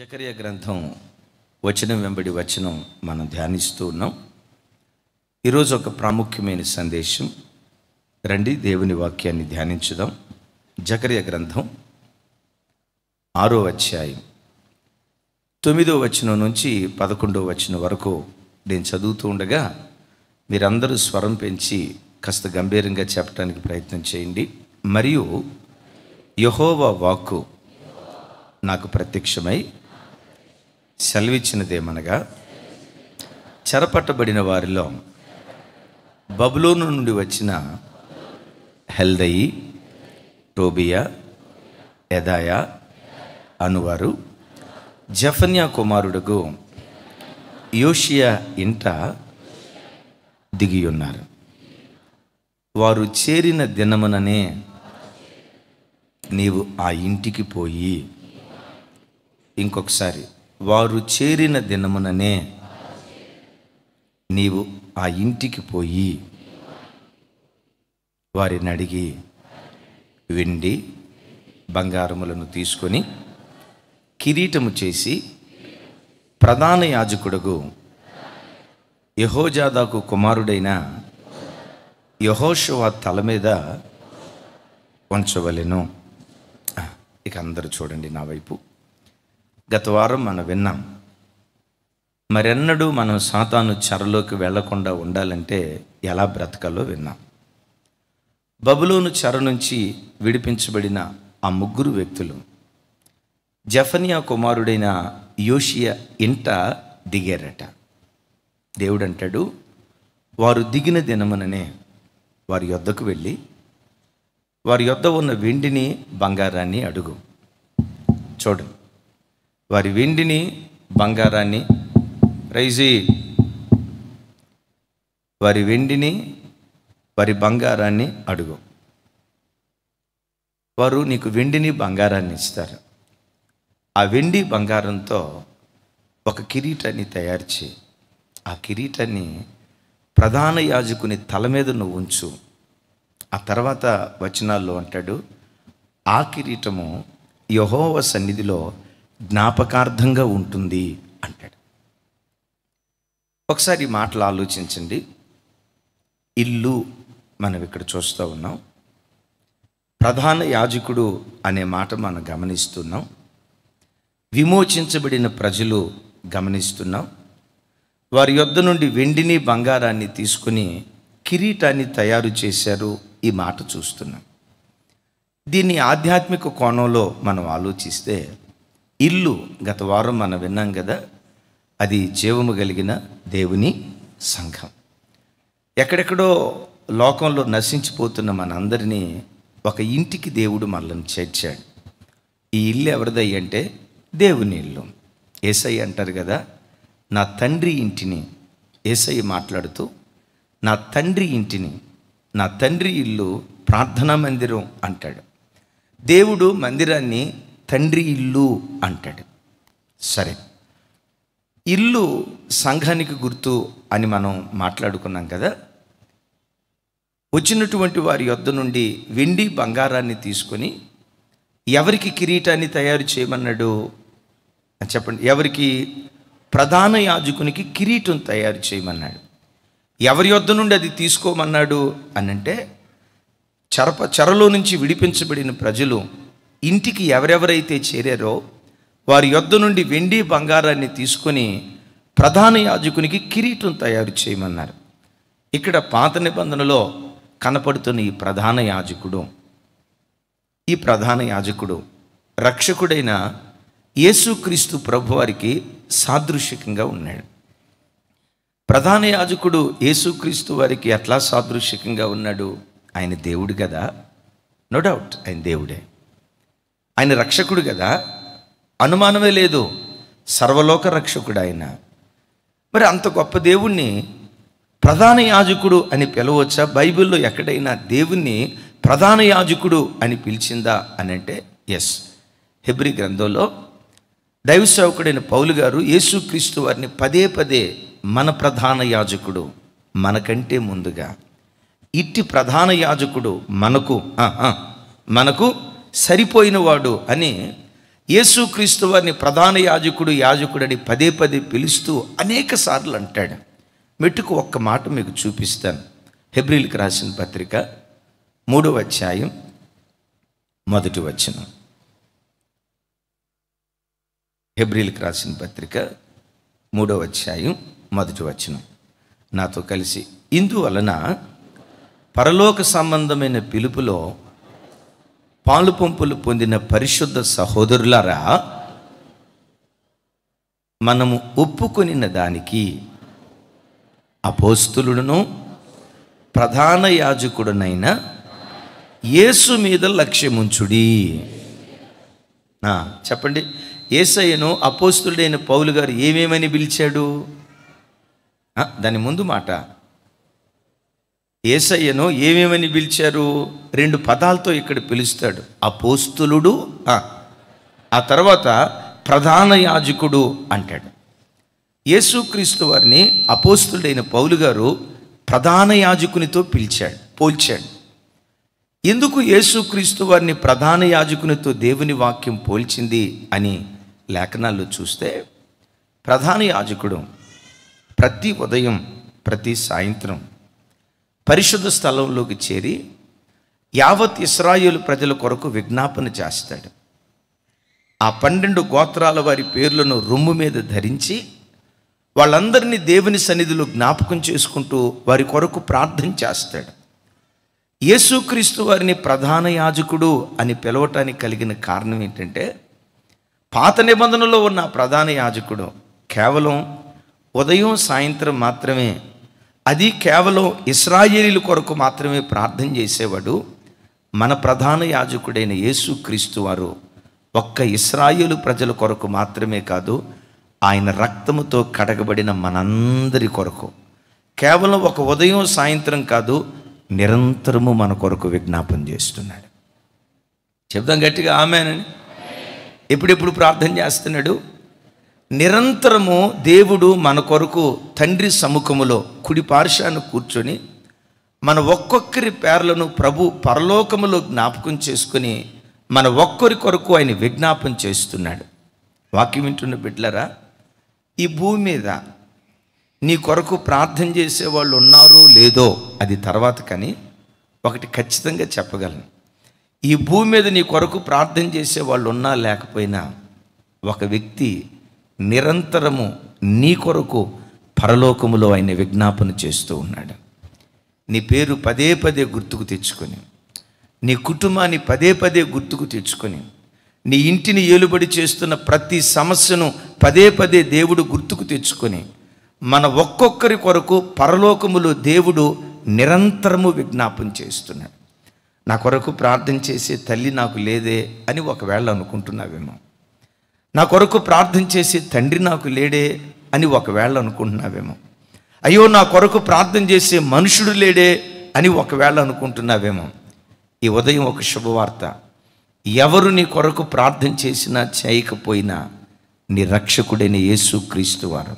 జకరియ గ్రంథం వచనం వెంబడి వచనం మనం ధ్యానిస్తూ ఉన్నాం ఈరోజు ఒక ప్రాముఖ్యమైన సందేశం రండి దేవుని వాక్యాన్ని ధ్యానించుదాం జకరియ గ్రంథం ఆరో అధ్యాయం తొమ్మిదో వచనం నుంచి పదకొండో వచనం వరకు నేను చదువుతూ ఉండగా మీరందరూ స్వరం పెంచి కాస్త గంభీరంగా చెప్పడానికి ప్రయత్నం చేయండి మరియు యహోవ వాక్కు నాకు ప్రత్యక్షమై సెలవిచ్చినదేమనగా చెరపట్టబడిన వారిలో బబులోను నుండి వచ్చిన హెల్దయి టోబియా ఎదాయా అనువారు జఫన్యా కుమారుడుకు యోషియా ఇంట దిగియున్నారు వారు చేరిన దినముననే నీవు ఆ ఇంటికి పోయి ఇంకొకసారి వారు చేరిన దినముననే నీవు ఆ ఇంటికి పోయి వారిని అడిగి వెండి బంగారములను తీసుకొని కిరీటము చేసి ప్రధాన యాజకుడుగు యహోజాదాకు కుమారుడైన యహోషవా తల మీద ఉంచవలెను ఇక అందరూ చూడండి నా వైపు గత వారం మనం విన్నాం మరెన్నడూ మనం సాతాను చెరలోకి వెళ్లకుండా ఉండాలంటే ఎలా బ్రతకాలో విన్నాం బబులోను చెర నుంచి విడిపించబడిన ఆ ముగ్గురు వ్యక్తులు జఫనియా కుమారుడైన యోషియా ఇంట దిగారట దేవుడు అంటాడు వారు దిగిన దినముననే వారి యొద్దకు వెళ్ళి వారి యొద్ద ఉన్న వెండిని బంగారాన్ని అడుగు చూడండి వారి వెండిని బంగారాన్ని రైజీ వారి వెండిని వారి బంగారాన్ని అడుగు వారు నీకు వెండిని బంగారాన్ని ఇస్తారు ఆ వెండి బంగారంతో ఒక కిరీటాన్ని తయారు చేయి ఆ కిరీటాన్ని ప్రధాన యాజకుని తల మీద నువ్వు ఉంచు ఆ తర్వాత వచనాల్లో అంటాడు ఆ కిరీటము యహోవ సన్నిధిలో జ్ఞాపకార్థంగా ఉంటుంది అంటాడు ఒకసారి మాటలు ఆలోచించండి ఇల్లు మనం ఇక్కడ చూస్తూ ఉన్నాం ప్రధాన యాజకుడు అనే మాట మనం గమనిస్తున్నాం విమోచించబడిన ప్రజలు గమనిస్తున్నాం వారి యొద్ద నుండి వెండిని బంగారాన్ని తీసుకుని కిరీటాన్ని తయారు చేశారు ఈ మాట చూస్తున్నాం దీన్ని ఆధ్యాత్మిక కోణంలో మనం ఆలోచిస్తే ఇల్లు గత వారం మనం విన్నాం కదా అది జీవము కలిగిన దేవుని సంఘం ఎక్కడెక్కడో లోకంలో నశించిపోతున్న మనందరినీ ఒక ఇంటికి దేవుడు మనల్ని చేర్చాడు ఈ ఇల్లు ఎవరిదయ్యి అంటే దేవుని ఇల్లు ఏసై అంటారు కదా నా తండ్రి ఇంటిని ఏసై మాట్లాడుతూ నా తండ్రి ఇంటిని నా తండ్రి ఇల్లు ప్రార్థనా మందిరం అంటాడు దేవుడు మందిరాన్ని తండ్రి ఇల్లు అంటాడు సరే ఇల్లు సంఘానికి గుర్తు అని మనం మాట్లాడుకున్నాం కదా వచ్చినటువంటి వారి యొద్ నుండి వెండి బంగారాన్ని తీసుకొని ఎవరికి కిరీటాన్ని తయారు చేయమన్నాడు చెప్పండి ఎవరికి ప్రధాన యాజకునికి కిరీటం తయారు చేయమన్నాడు ఎవరి యొద్ నుండి అది తీసుకోమన్నాడు అనంటే చరప చెరలో నుంచి విడిపించబడిన ప్రజలు ఇంటికి ఎవరెవరైతే చేరారో వారి యొద్ద నుండి వెండి బంగారాన్ని తీసుకొని ప్రధాన యాజకునికి కిరీటం తయారు చేయమన్నారు ఇక్కడ పాత నిబంధనలో కనపడుతున్న ఈ ప్రధాన యాజకుడు ఈ ప్రధాన యాజకుడు రక్షకుడైన యేసుక్రీస్తు ప్రభువారికి సాదృశ్యకంగా ఉన్నాడు ప్రధాన యాజకుడు యేసుక్రీస్తు వారికి ఎట్లా సాదృశ్యకంగా ఉన్నాడు ఆయన దేవుడు కదా నో డౌట్ ఆయన దేవుడే ఆయన రక్షకుడు కదా అనుమానమే లేదు సర్వలోక రక్షకుడు ఆయన మరి అంత గొప్ప దేవుణ్ణి ప్రధాన యాజకుడు అని పిలవచ్చా బైబిల్లో ఎక్కడైనా దేవుణ్ణి ప్రధాన యాజకుడు అని పిలిచిందా అని అంటే ఎస్ హెబ్రి గ్రంథంలో దైవ సేవకుడైన పౌలు గారు యేసుక్రీస్తు వారిని పదే పదే మన ప్రధాన యాజకుడు మనకంటే ముందుగా ఇట్టి ప్రధాన యాజకుడు మనకు మనకు సరిపోయినవాడు అని యేసుక్రీస్తు వారిని ప్రధాన యాజకుడు యాజకుడని పదే పదే పిలుస్తూ అనేక సార్లు అంటాడు మెట్టుకు ఒక్క మాట మీకు చూపిస్తాను హెబ్రిల్కి రాసిన పత్రిక మూడవ అధ్యాయం మొదటి వచనం హెబ్రిల్కి రాసిన పత్రిక మూడవ అధ్యాయం మొదటి వచనం నాతో కలిసి ఇందువలన పరలోక సంబంధమైన పిలుపులో పాలు పంపులు పొందిన పరిశుద్ధ సహోదరులారా మనము ఒప్పుకొనిన దానికి అపోస్తులను ప్రధాన యాజకుడునైన యేసు మీద లక్ష్యముంచుడి చెప్పండి ఏసయ్యను అపోస్తుడైన పౌలు గారు ఏమేమని పిలిచాడు దాని ముందు మాట ఏసయ్యను ఏమేమని పిలిచారు రెండు పదాలతో ఇక్కడ పిలుస్తాడు అపోస్తులుడు ఆ తర్వాత ప్రధాన యాజకుడు అంటాడు యేసుక్రీస్తు వారిని అపోస్తుడైన పౌలు గారు ప్రధాన యాజకునితో పిలిచాడు పోల్చాడు ఎందుకు యేసుక్రీస్తు వారిని ప్రధాన యాజకునితో దేవుని వాక్యం పోల్చింది అని లేఖనాల్లో చూస్తే ప్రధాన యాజకుడు ప్రతి ఉదయం ప్రతి సాయంత్రం పరిశుద్ధ స్థలంలోకి చేరి యావత్ ఇస్రాయిల్ ప్రజల కొరకు విజ్ఞాపన చేస్తాడు ఆ పన్నెండు గోత్రాల వారి పేర్లను రొమ్ము మీద ధరించి వాళ్ళందరినీ దేవుని సన్నిధిలో జ్ఞాపకం చేసుకుంటూ వారి కొరకు ప్రార్థన చేస్తాడు యేసుక్రీస్తు వారిని ప్రధాన యాజకుడు అని పిలవటానికి కలిగిన కారణం ఏంటంటే పాత నిబంధనలో ఉన్న ప్రధాన యాజకుడు కేవలం ఉదయం సాయంత్రం మాత్రమే అది కేవలం ఇస్రాయేలీల కొరకు మాత్రమే ప్రార్థన చేసేవాడు మన ప్రధాన యాజకుడైన యేసు క్రీస్తు వారు ఒక్క ఇస్రాయేలు ప్రజల కొరకు మాత్రమే కాదు ఆయన రక్తముతో కడగబడిన మనందరి కొరకు కేవలం ఒక ఉదయం సాయంత్రం కాదు నిరంతరము మన కొరకు విజ్ఞాపం చేస్తున్నాడు చెప్దాం గట్టిగా ఆమెనని ఎప్పుడెప్పుడు ప్రార్థన చేస్తున్నాడు నిరంతరము దేవుడు మన కొరకు తండ్రి సముఖములో కుడి పార్శ్వాన్ని కూర్చొని మన ఒక్కొక్కరి పేర్లను ప్రభు పరలోకములో జ్ఞాపకం చేసుకుని మన ఒక్కరి కొరకు ఆయన విజ్ఞాపం చేస్తున్నాడు వాక్యం వింటున్న బిడ్డలరా ఈ భూమి మీద నీ కొరకు ప్రార్థన చేసే వాళ్ళు ఉన్నారో లేదో అది తర్వాత కానీ ఒకటి ఖచ్చితంగా చెప్పగలను ఈ భూమి మీద నీ కొరకు ప్రార్థన చేసే వాళ్ళు ఉన్నా లేకపోయినా ఒక వ్యక్తి నిరంతరము నీ కొరకు పరలోకములో ఆయన విజ్ఞాపన చేస్తూ ఉన్నాడు నీ పేరు పదే పదే గుర్తుకు తెచ్చుకొని నీ కుటుంబాన్ని పదే పదే గుర్తుకు తెచ్చుకొని నీ ఇంటిని ఏలుబడి చేస్తున్న ప్రతి సమస్యను పదే పదే దేవుడు గుర్తుకు తెచ్చుకొని మన ఒక్కొక్కరి కొరకు పరలోకములో దేవుడు నిరంతరము విజ్ఞాపన చేస్తున్నాడు నా కొరకు ప్రార్థన చేసే తల్లి నాకు లేదే అని ఒకవేళ అనుకుంటున్నావేమో నా కొరకు ప్రార్థన చేసి తండ్రి నాకు లేడే అని ఒకవేళ అనుకుంటున్నావేమో అయ్యో నా కొరకు ప్రార్థన చేసే మనుషుడు లేడే అని ఒకవేళ అనుకుంటున్నావేమో ఈ ఉదయం ఒక శుభవార్త ఎవరు నీ కొరకు ప్రార్థన చేసినా చేయకపోయినా నీ రక్షకుడైన యేసుక్రీస్తు వారు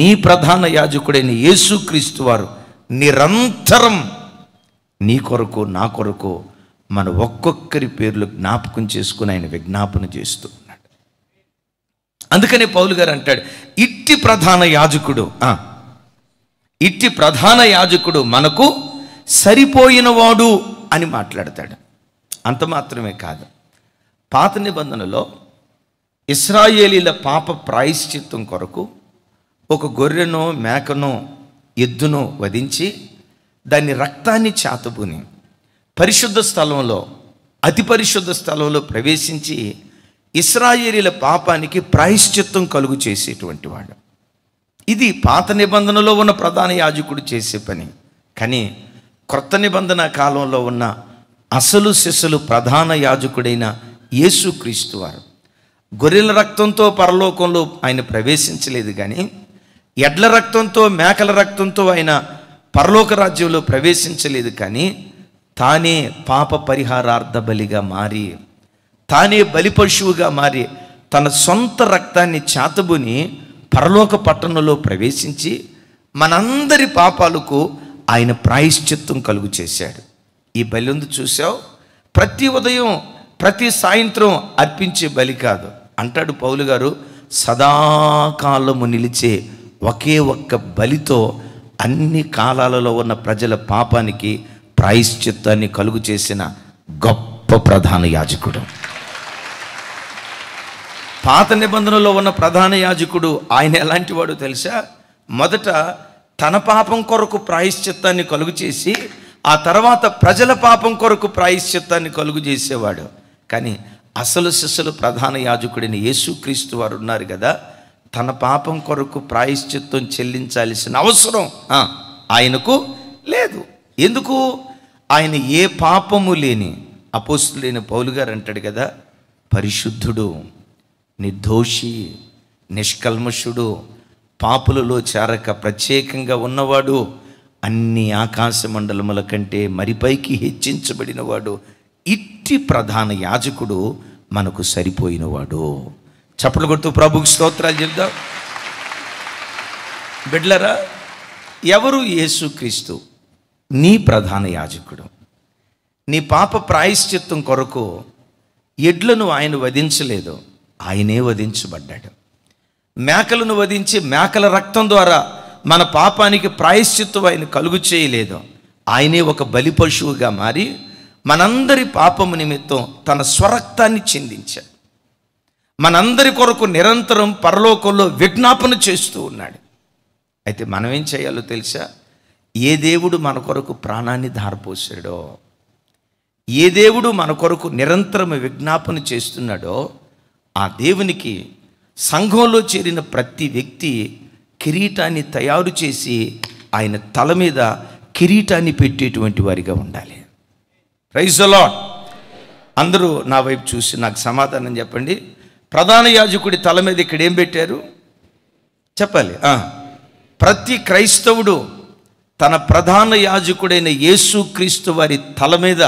నీ ప్రధాన యాజకుడైన యేసుక్రీస్తు వారు నిరంతరం నీ కొరకు నా కొరకు మన ఒక్కొక్కరి పేర్లు జ్ఞాపకం చేసుకుని ఆయన విజ్ఞాపన చేస్తూ అందుకనే పౌలు గారు అంటాడు ఇట్టి ప్రధాన యాజకుడు ఇట్టి ప్రధాన యాజకుడు మనకు సరిపోయినవాడు అని మాట్లాడతాడు అంత మాత్రమే కాదు పాత నిబంధనలో ఇస్రాయేలీల పాప ప్రాయశ్చిత్తం కొరకు ఒక గొర్రెనో మేకనో ఎద్దునో వధించి దాని రక్తాన్ని చాతుపుని పరిశుద్ధ స్థలంలో అతి పరిశుద్ధ స్థలంలో ప్రవేశించి ఇస్రాయేలీల పాపానికి ప్రాయశ్చిత్వం కలుగు చేసేటువంటి వాడు ఇది పాత నిబంధనలో ఉన్న ప్రధాన యాజకుడు చేసే పని కానీ క్రొత్త నిబంధన కాలంలో ఉన్న అసలు శిశులు ప్రధాన యాజకుడైన యేసుక్రీస్తు వారు గొర్రెల రక్తంతో పరలోకంలో ఆయన ప్రవేశించలేదు కానీ ఎడ్ల రక్తంతో మేకల రక్తంతో ఆయన పరలోక రాజ్యంలో ప్రవేశించలేదు కానీ తానే పాప పరిహారార్థ బలిగా మారి తానే బలిపశువుగా మారి తన సొంత రక్తాన్ని చాతబుని పరలోక పట్టణంలో ప్రవేశించి మనందరి పాపాలకు ఆయన ప్రాయశ్చిత్తం కలుగు చేశాడు ఈ బలి ఉంది చూసావు ప్రతి ఉదయం ప్రతి సాయంత్రం అర్పించే బలి కాదు అంటాడు పౌలు గారు సదాకాలము నిలిచే ఒకే ఒక్క బలితో అన్ని కాలాలలో ఉన్న ప్రజల పాపానికి ప్రాయశ్చిత్తాన్ని కలుగు చేసిన గొప్ప ప్రధాన యాజకుడు పాత నిబంధనలో ఉన్న ప్రధాన యాజకుడు ఆయన ఎలాంటివాడు తెలుసా మొదట తన పాపం కొరకు ప్రాయశ్చిత్తాన్ని కలుగు చేసి ఆ తర్వాత ప్రజల పాపం కొరకు ప్రాయశ్చిత్తాన్ని కలుగు చేసేవాడు కానీ అసలు శిశులు ప్రధాన యాజకుడిని యేసుక్రీస్తు వారు ఉన్నారు కదా తన పాపం కొరకు ప్రాయశ్చిత్తం చెల్లించాల్సిన అవసరం ఆయనకు లేదు ఎందుకు ఆయన ఏ పాపము లేని అపోస్తులేని పౌలు గారు అంటాడు కదా పరిశుద్ధుడు నిర్దోషి నిష్కల్మషుడు పాపులలో చేరక ప్రత్యేకంగా ఉన్నవాడు అన్ని ఆకాశ మండలముల కంటే మరిపైకి హెచ్చించబడినవాడు ఇట్టి ప్రధాన యాజకుడు మనకు సరిపోయినవాడు చప్పట్లు కొడుతూ ప్రభుకి స్తోత్రాలు చెప్దాం బిడ్లరా ఎవరు యేసుక్రీస్తు నీ ప్రధాన యాజకుడు నీ పాప ప్రాయశ్చిత్తం కొరకు ఎడ్లను ఆయన వధించలేదు ఆయనే వధించబడ్డాడు మేకలను వధించి మేకల రక్తం ద్వారా మన పాపానికి ప్రాయశ్చిత్వం ఆయన కలుగు చేయలేదు ఆయనే ఒక బలి పశువుగా మారి మనందరి పాపము నిమిత్తం తన స్వరక్తాన్ని చెందించాడు మనందరి కొరకు నిరంతరం పరలోకంలో విజ్ఞాపన చేస్తూ ఉన్నాడు అయితే మనం ఏం చేయాలో తెలుసా ఏ దేవుడు మన కొరకు ప్రాణాన్ని ధారపోసాడో ఏ దేవుడు మన కొరకు నిరంతరం విజ్ఞాపన చేస్తున్నాడో ఆ దేవునికి సంఘంలో చేరిన ప్రతి వ్యక్తి కిరీటాన్ని తయారు చేసి ఆయన తల మీద కిరీటాన్ని పెట్టేటువంటి వారిగా ఉండాలి రైజ్ అలాట్ అందరూ నా వైపు చూసి నాకు సమాధానం చెప్పండి ప్రధాన యాజకుడి తల మీద ఇక్కడ ఏం పెట్టారు చెప్పాలి ప్రతి క్రైస్తవుడు తన ప్రధాన యాజకుడైన యేసు క్రీస్తు వారి తల మీద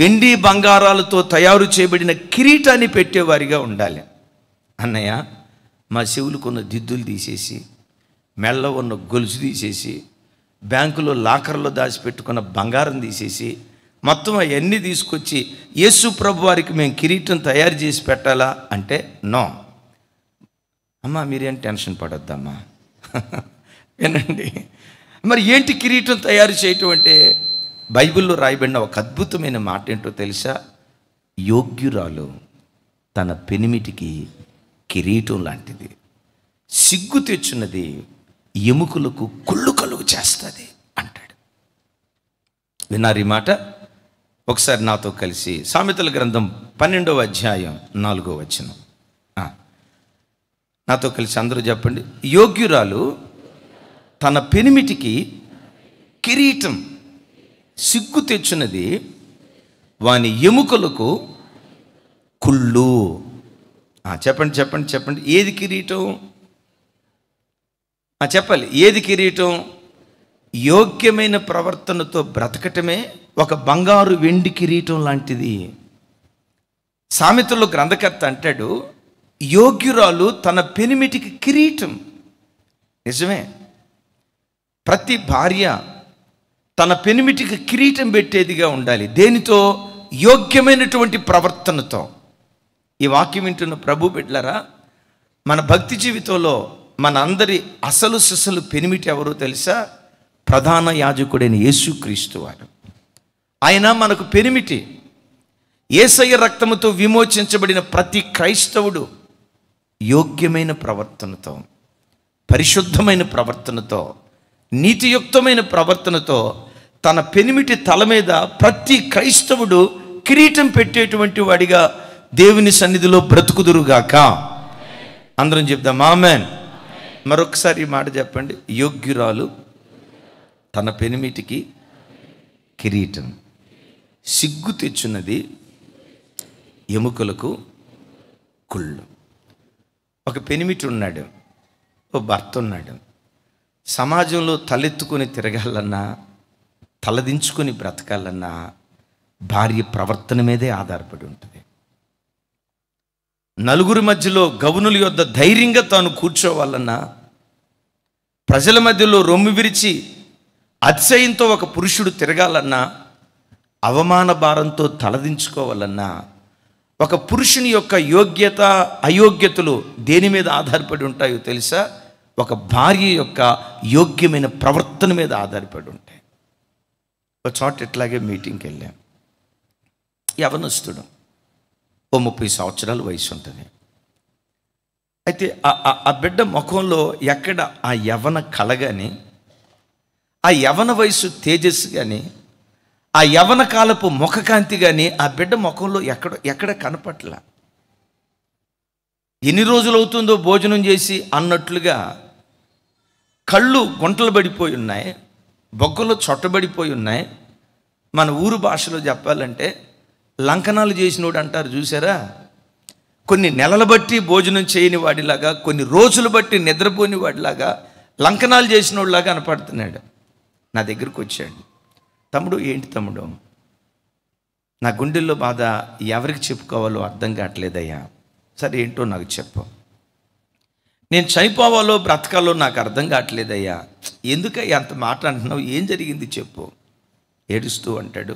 వెండి బంగారాలతో తయారు చేయబడిన కిరీటాన్ని పెట్టేవారిగా ఉండాలి అన్నయ్య మా శివులుకున్న దిద్దులు తీసేసి మెళ్ళ ఉన్న గొలుసు తీసేసి బ్యాంకులో లాకర్లో దాచిపెట్టుకున్న బంగారం తీసేసి మొత్తం అవన్నీ తీసుకొచ్చి యేసు ప్రభు వారికి మేము కిరీటం తయారు చేసి పెట్టాలా అంటే నో అమ్మా మీరేం టెన్షన్ పడొద్దమ్మా వినండి మరి ఏంటి కిరీటం తయారు చేయటం అంటే బైబిల్లో రాయబడిన ఒక అద్భుతమైన మాట ఏంటో తెలుసా యోగ్యురాలు తన పెనిమిటికి కిరీటం లాంటిది సిగ్గు తెచ్చున్నది ఎముకలకు కుళ్ళు కలుగు చేస్తుంది అంటాడు విన్నారు ఈ మాట ఒకసారి నాతో కలిసి సామెతల గ్రంథం పన్నెండవ అధ్యాయం నాలుగో వచనం నాతో కలిసి అందరూ చెప్పండి యోగ్యురాలు తన పెనిమిటికి కిరీటం సిగ్గు తెచ్చినది వాని ఎముకలకు కుళ్ళు చెప్పండి చెప్పండి చెప్పండి ఏది కిరీటం చెప్పాలి ఏది కిరీటం యోగ్యమైన ప్రవర్తనతో బ్రతకటమే ఒక బంగారు వెండి కిరీటం లాంటిది సామెతలో గ్రంథకర్త అంటాడు యోగ్యురాలు తన పెనిమిటికి కిరీటం నిజమే ప్రతి భార్య తన పెనిమిటికి కిరీటం పెట్టేదిగా ఉండాలి దేనితో యోగ్యమైనటువంటి ప్రవర్తనతో ఈ వాక్యం వింటున్న ప్రభు బిడ్లరా మన భక్తి జీవితంలో మన అందరి అసలు సిసలు పెనిమిటి ఎవరో తెలుసా ప్రధాన యాజకుడైన యేసుక్రీస్తు వారు ఆయన మనకు పెనిమిటి ఏసయ్య రక్తముతో విమోచించబడిన ప్రతి క్రైస్తవుడు యోగ్యమైన ప్రవర్తనతో పరిశుద్ధమైన ప్రవర్తనతో నీతియుక్తమైన ప్రవర్తనతో తన పెనిమిటి తల మీద ప్రతి క్రైస్తవుడు కిరీటం పెట్టేటువంటి వాడిగా దేవుని సన్నిధిలో బ్రతుకుదురుగాక అందరం చెప్దాం ఆమెన్ మరొకసారి మాట చెప్పండి యోగ్యురాలు తన పెనిమిటికి కిరీటం సిగ్గు తెచ్చున్నది ఎముకలకు కుళ్ళు ఒక పెనిమిటి ఉన్నాడు ఓ భర్త ఉన్నాడు సమాజంలో తలెత్తుకొని తిరగాలన్నా తలదించుకొని బ్రతకాలన్న భార్య ప్రవర్తన మీదే ఆధారపడి ఉంటుంది నలుగురి మధ్యలో గవనుల యొద్ ధైర్యంగా తాను కూర్చోవాలన్నా ప్రజల మధ్యలో రొమ్మి విరిచి అతిశయంతో ఒక పురుషుడు తిరగాలన్నా అవమాన భారంతో తలదించుకోవాలన్నా ఒక పురుషుని యొక్క యోగ్యత అయోగ్యతలు దేని మీద ఆధారపడి ఉంటాయో తెలుసా ఒక భార్య యొక్క యోగ్యమైన ప్రవర్తన మీద ఆధారపడి ఉంటాయి ఒక చోట ఇట్లాగే మీటింగ్కి వెళ్ళాం యవనస్తుడు ఓ ముప్పై సంవత్సరాలు వయసు ఉంటుంది అయితే ఆ బిడ్డ ముఖంలో ఎక్కడ ఆ యవన కళ కానీ ఆ యవన వయసు తేజస్సు కానీ ఆ యవన కాలపు ముఖకాంతి కానీ ఆ బిడ్డ ముఖంలో ఎక్కడ ఎక్కడ కనపట్ల ఎన్ని రోజులు అవుతుందో భోజనం చేసి అన్నట్లుగా కళ్ళు గుంటలు పడిపోయి ఉన్నాయి బొగ్గలు చొట్టబడిపోయి ఉన్నాయి మన ఊరు భాషలో చెప్పాలంటే లంకనాలు చేసినోడు అంటారు చూసారా కొన్ని నెలలు బట్టి భోజనం చేయని వాడిలాగా కొన్ని రోజులు బట్టి నిద్రపోని వాడిలాగా లంకనాలు చేసినోడిలాగా కనపడుతున్నాడు నా దగ్గరకు వచ్చాడు తమ్ముడు ఏంటి తమ్ముడు నా గుండెల్లో బాధ ఎవరికి చెప్పుకోవాలో అర్థం కావట్లేదయ్యా సరే ఏంటో నాకు చెప్పు నేను చనిపోవాలో బ్రతకాలో నాకు అర్థం కావట్లేదయ్యా ఎందుకై ఎంత మాట అంటున్నావు ఏం జరిగింది చెప్పు ఏడుస్తూ అంటాడు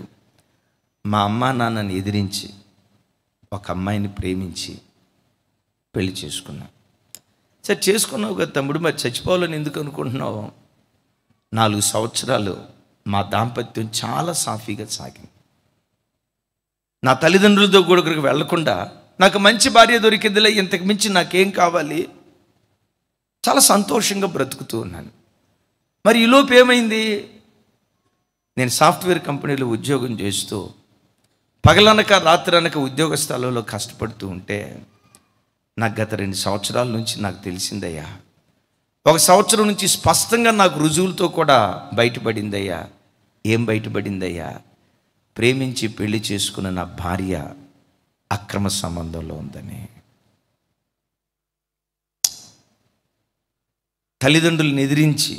మా అమ్మ నాన్నని ఎదిరించి ఒక అమ్మాయిని ప్రేమించి పెళ్లి చేసుకున్నా సరే చేసుకున్నావు కదా తమ్ముడు మరి చచ్చిపోవాలని ఎందుకు అనుకుంటున్నావు నాలుగు సంవత్సరాలు మా దాంపత్యం చాలా సాఫీగా సాగింది నా తల్లిదండ్రులతో గొడుగురికి వెళ్లకుండా నాకు మంచి భార్య దొరికిందిలే ఇంతకు మించి నాకేం కావాలి చాలా సంతోషంగా బ్రతుకుతూ ఉన్నాను మరి ఈలోపు ఏమైంది నేను సాఫ్ట్వేర్ కంపెనీలో ఉద్యోగం చేస్తూ పగలనక రాత్రనక ఉద్యోగ స్థలంలో కష్టపడుతూ ఉంటే నాకు గత రెండు సంవత్సరాల నుంచి నాకు తెలిసిందయ్యా ఒక సంవత్సరం నుంచి స్పష్టంగా నాకు రుజువులతో కూడా బయటపడిందయ్యా ఏం బయటపడిందయ్యా ప్రేమించి పెళ్లి చేసుకున్న నా భార్య అక్రమ సంబంధంలో ఉందని తల్లిదండ్రులను ఎదిరించి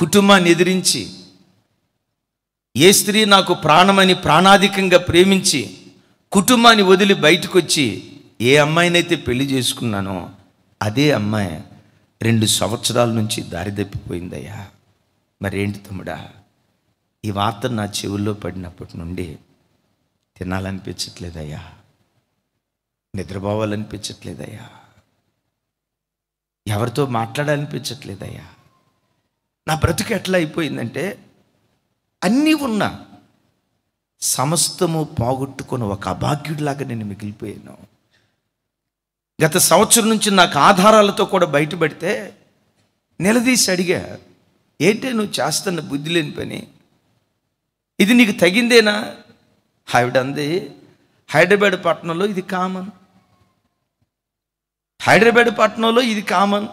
కుటుంబాన్ని ఎదిరించి ఏ స్త్రీ నాకు ప్రాణమని ప్రాణాధికంగా ప్రేమించి కుటుంబాన్ని వదిలి బయటకు వచ్చి ఏ అమ్మాయినైతే పెళ్లి చేసుకున్నానో అదే అమ్మాయి రెండు సంవత్సరాల నుంచి దారిదప్పిపోయిందయ్యా మరేంటి తమ్ముడా ఈ వార్త నా చెవుల్లో పడినప్పటి నుండి తినాలనిపించట్లేదయ్యా నిద్రపోవాలనిపించట్లేదయ్యా ఎవరితో మాట్లాడాలనిపించట్లేదయ్యా నా బ్రతుకు ఎట్లా అయిపోయిందంటే అన్నీ ఉన్నా సమస్తము పోగొట్టుకుని ఒక అభాగ్యుడిలాగా నేను మిగిలిపోయాను గత సంవత్సరం నుంచి నాకు ఆధారాలతో కూడా బయటపెడితే నిలదీసి అడిగా ఏంటే నువ్వు చేస్తున్న బుద్ధి లేని పని ఇది నీకు తగిందేనా హైడ్ అంది హైదరాబాద్ పట్టణంలో ఇది కామన్ హైదరాబాద్ పట్టణంలో ఇది కామన్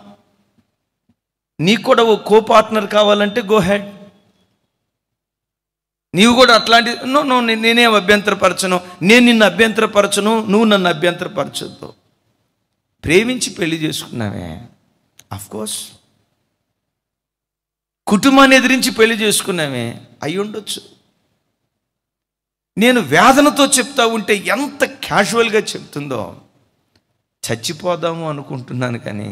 నీకు కూడా ఓ కో పార్ట్నర్ కావాలంటే గో హ్యాడ్ నీవు కూడా అట్లాంటి నో నో నేనే అభ్యంతరపరచను నేను నిన్ను అభ్యంతరపరచను నువ్వు నన్ను అభ్యంతరపరచద్దు ప్రేమించి పెళ్లి చేసుకున్నావే కోర్స్ కుటుంబాన్ని ఎదిరించి పెళ్లి చేసుకున్నామే అయి ఉండొచ్చు నేను వేదనతో చెప్తా ఉంటే ఎంత క్యాషువల్గా చెప్తుందో చచ్చిపోదాము అనుకుంటున్నాను కానీ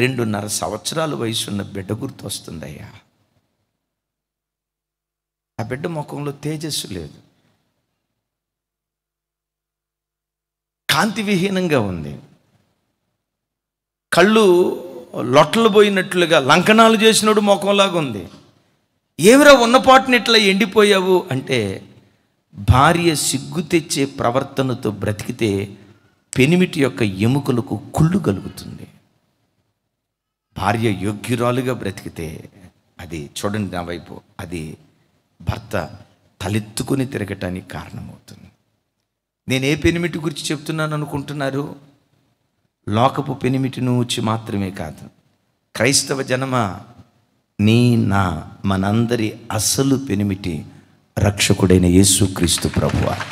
రెండున్నర సంవత్సరాల వయసున్న బిడ్డ గుర్తు వస్తుందయ్యా ఆ బిడ్డ ముఖంలో తేజస్సు లేదు కాంతివిహీనంగా ఉంది కళ్ళు లొట్టలు పోయినట్లుగా లంకనాలు చేసినోడు ముఖంలాగా ఉంది ఏమిరా ఉన్నపాటుని ఇట్లా ఎండిపోయావు అంటే భార్య సిగ్గు తెచ్చే ప్రవర్తనతో బ్రతికితే పెనిమిటి యొక్క ఎముకలకు కుళ్ళు కలుగుతుంది భార్య యోగ్యురాలుగా బ్రతికితే అది చూడండి నా వైపు అది భర్త తలెత్తుకుని తిరగటానికి కారణమవుతుంది నేను ఏ పెనిమిటి గురించి చెప్తున్నాను అనుకుంటున్నారు లోకపు పెనిమిటి నుంచి మాత్రమే కాదు క్రైస్తవ జనమ నీ నా మనందరి అసలు పెనిమిటి రక్షకుడైన యేసుక్రీస్తు ప్రభువారు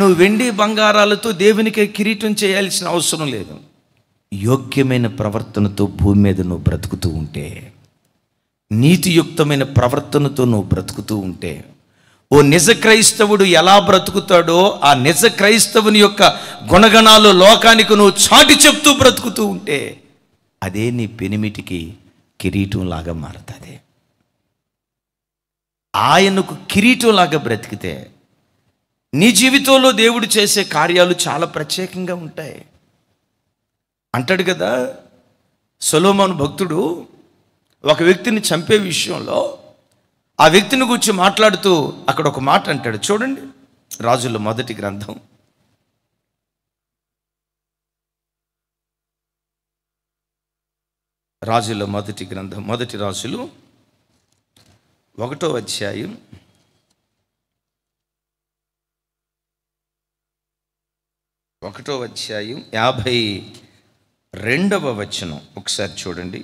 నువ్వు వెండి బంగారాలతో దేవునికి కిరీటం చేయాల్సిన అవసరం లేదు యోగ్యమైన ప్రవర్తనతో భూమి మీద నువ్వు బ్రతుకుతూ ఉంటే నీతియుక్తమైన ప్రవర్తనతో నువ్వు బ్రతుకుతూ ఉంటే ఓ నిజ క్రైస్తవుడు ఎలా బ్రతుకుతాడో ఆ నిజ క్రైస్తవుని యొక్క గుణగణాలు లోకానికి నువ్వు చాటి చెప్తూ బ్రతుకుతూ ఉంటే అదే నీ పెనిమిటికి కిరీటంలాగా మారుతుంది ఆయనకు కిరీటంలాగా బ్రతికితే నీ జీవితంలో దేవుడు చేసే కార్యాలు చాలా ప్రత్యేకంగా ఉంటాయి అంటాడు కదా సొలోమాను భక్తుడు ఒక వ్యక్తిని చంపే విషయంలో ఆ వ్యక్తిని గురించి మాట్లాడుతూ అక్కడ ఒక మాట అంటాడు చూడండి రాజుల మొదటి గ్రంథం రాజుల మొదటి గ్రంథం మొదటి రాజులు ఒకటో అధ్యాయం ఒకటో అధ్యాయం యాభై రెండవ వచనం ఒకసారి చూడండి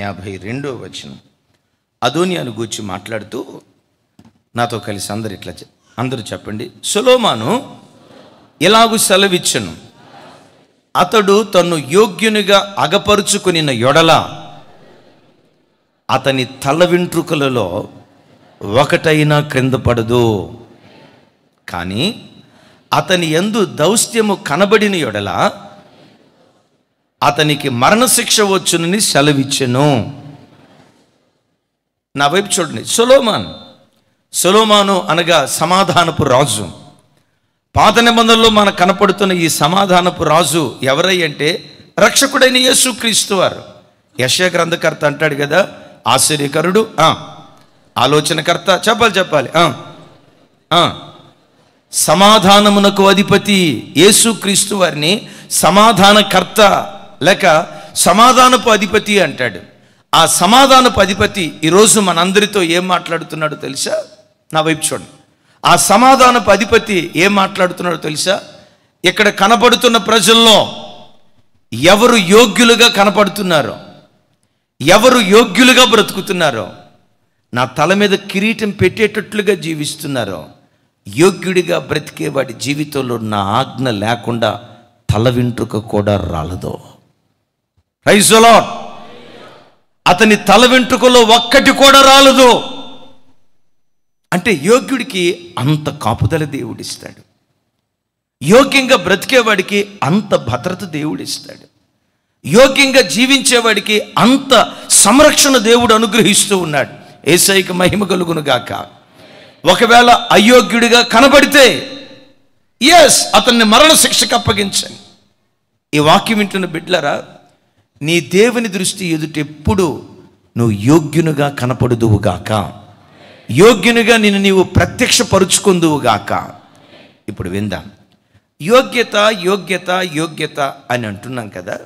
యాభై రెండవ వచనం అదోనియాను గూర్చి మాట్లాడుతూ నాతో కలిసి అందరు ఇట్లా అందరూ చెప్పండి సులోమాను ఇలాగూ సెలవిచ్చను అతడు తను యోగ్యునిగా అగపరుచుకునిన యొడల అతని తల వెంట్రుకలలో ఒకటైనా క్రింద పడదు కానీ అతని ఎందు దౌస్త్యము కనబడిన ఎడల అతనికి మరణశిక్ష వచ్చునని సెలవిచ్చెను నా వైపు చూడండి సొలోమాన్ సొలోమాను అనగా సమాధానపు రాజు పాత నిబంధనలో మనకు కనపడుతున్న ఈ సమాధానపు రాజు ఎవరై అంటే రక్షకుడైన యేసుక్రీస్తు వారు యశ గ్రంథకర్త అంటాడు కదా ఆశ్చర్యకరుడు ఆలోచనకర్త చెప్పాలి చెప్పాలి సమాధానమునకు అధిపతి యేసుక్రీస్తు వారిని సమాధానకర్త లేక సమాధానపు అధిపతి అంటాడు ఆ సమాధానపు అధిపతి ఈరోజు మనందరితో ఏం మాట్లాడుతున్నాడో తెలుసా నా వైపు చూడండి ఆ సమాధానపు అధిపతి ఏం మాట్లాడుతున్నాడో తెలుసా ఇక్కడ కనపడుతున్న ప్రజల్లో ఎవరు యోగ్యులుగా కనపడుతున్నారో ఎవరు యోగ్యులుగా బ్రతుకుతున్నారో నా తల మీద కిరీటం పెట్టేటట్లుగా జీవిస్తున్నారో యోగ్యుడిగా బ్రతికే వాడి జీవితంలో నా ఆజ్ఞ లేకుండా తల వెంట్రుక కూడా రాలదు రైజులో అతని తల వెంట్రుకలో ఒక్కటి కూడా రాలదు అంటే యోగ్యుడికి అంత కాపుదల దేవుడిస్తాడు యోగ్యంగా బ్రతికేవాడికి అంత భద్రత దేవుడిస్తాడు యోగ్యంగా జీవించేవాడికి అంత సంరక్షణ దేవుడు అనుగ్రహిస్తూ ఉన్నాడు ఏసైకి మహిమ కలుగునుగాక గాక ఒకవేళ అయోగ్యుడిగా కనబడితే ఎస్ అతన్ని మరణ శిక్షకు అప్పగించండి ఈ వాక్యం వింటున్న బిడ్లరా నీ దేవుని దృష్టి ఎదుటెప్పుడు నువ్వు యోగ్యునుగా కనపడుదువుగాక యోగ్యునిగా నిన్ను నీవు ప్రత్యక్షపరుచుకుందువుగాక ఇప్పుడు విందాం యోగ్యత యోగ్యత యోగ్యత అని అంటున్నాం కదా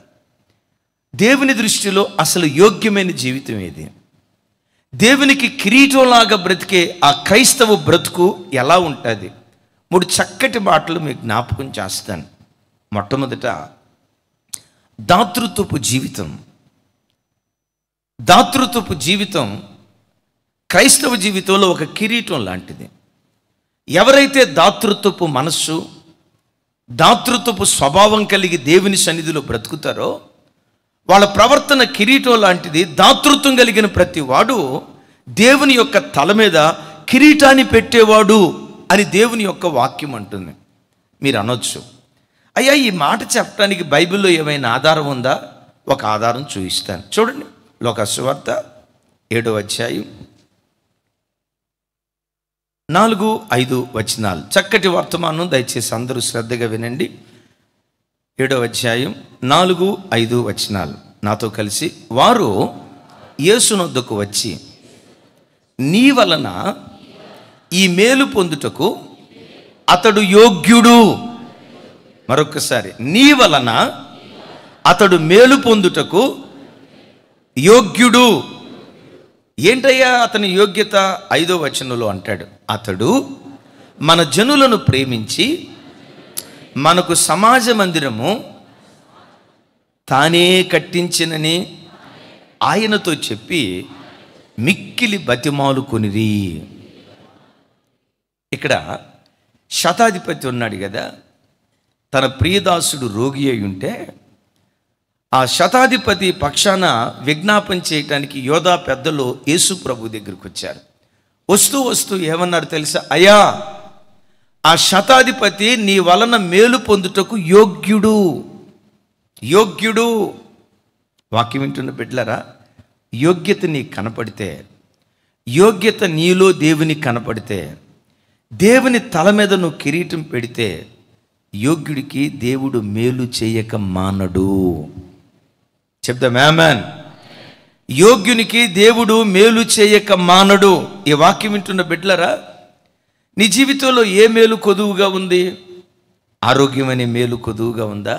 దేవుని దృష్టిలో అసలు యోగ్యమైన జీవితం ఏది దేవునికి కిరీటంలాగా బ్రతికే ఆ క్రైస్తవ బ్రతుకు ఎలా ఉంటుంది మూడు చక్కటి మాటలు మీకు జ్ఞాపకం చేస్తాను మొట్టమొదట దాతృత్వపు జీవితం దాతృత్వపు జీవితం క్రైస్తవ జీవితంలో ఒక కిరీటం లాంటిది ఎవరైతే దాతృత్వపు మనస్సు దాతృత్వపు స్వభావం కలిగి దేవుని సన్నిధిలో బ్రతుకుతారో వాళ్ళ ప్రవర్తన కిరీటం లాంటిది దాతృత్వం కలిగిన ప్రతి వాడు దేవుని యొక్క తల మీద కిరీటాన్ని పెట్టేవాడు అని దేవుని యొక్క వాక్యం అంటుంది మీరు అనొచ్చు అయ్యా ఈ మాట చెప్పడానికి బైబిల్లో ఏమైనా ఆధారం ఉందా ఒక ఆధారం చూపిస్తాను చూడండి లోకస్వార్త ఏడో అధ్యాయం నాలుగు ఐదు వచనాలు చక్కటి వర్తమానం దయచేసి అందరూ శ్రద్ధగా వినండి ఏడవ అధ్యాయం నాలుగు ఐదు వచనాలు నాతో కలిసి వారు యేసునొద్దకు వచ్చి నీ వలన ఈ మేలు పొందుటకు అతడు యోగ్యుడు మరొకసారి నీ వలన అతడు మేలు పొందుటకు యోగ్యుడు ఏంటయ్యా అతని యోగ్యత ఐదో వచనంలో అంటాడు అతడు మన జనులను ప్రేమించి మనకు సమాజ మందిరము తానే కట్టించినని ఆయనతో చెప్పి మిక్కిలి బతిమాలు కొనిది ఇక్కడ శతాధిపతి ఉన్నాడు కదా తన ప్రియదాసుడు రోగి అయి ఉంటే ఆ శతాధిపతి పక్షాన విజ్ఞాపన చేయటానికి యోధా పెద్దలు యేసు ప్రభు దగ్గరికి వచ్చారు వస్తూ వస్తూ ఏమన్నారు తెలుసా అయ్యా ఆ శతాధిపతి నీ వలన మేలు పొందుటకు యోగ్యుడు యోగ్యుడు వాక్యం వింటున్న బిడ్డలరా యోగ్యత నీకు కనపడితే యోగ్యత నీలో దేవుని కనపడితే దేవుని తల మీద నువ్వు కిరీటం పెడితే యోగ్యుడికి దేవుడు మేలు చేయక మానడు చెప్దా మ్యామన్ యోగ్యునికి దేవుడు మేలు చేయక మానడు ఈ వాక్యం వింటున్న బిడ్డలరా నీ జీవితంలో ఏ మేలు కొదువుగా ఉంది ఆరోగ్యం అనే మేలు కొదువుగా ఉందా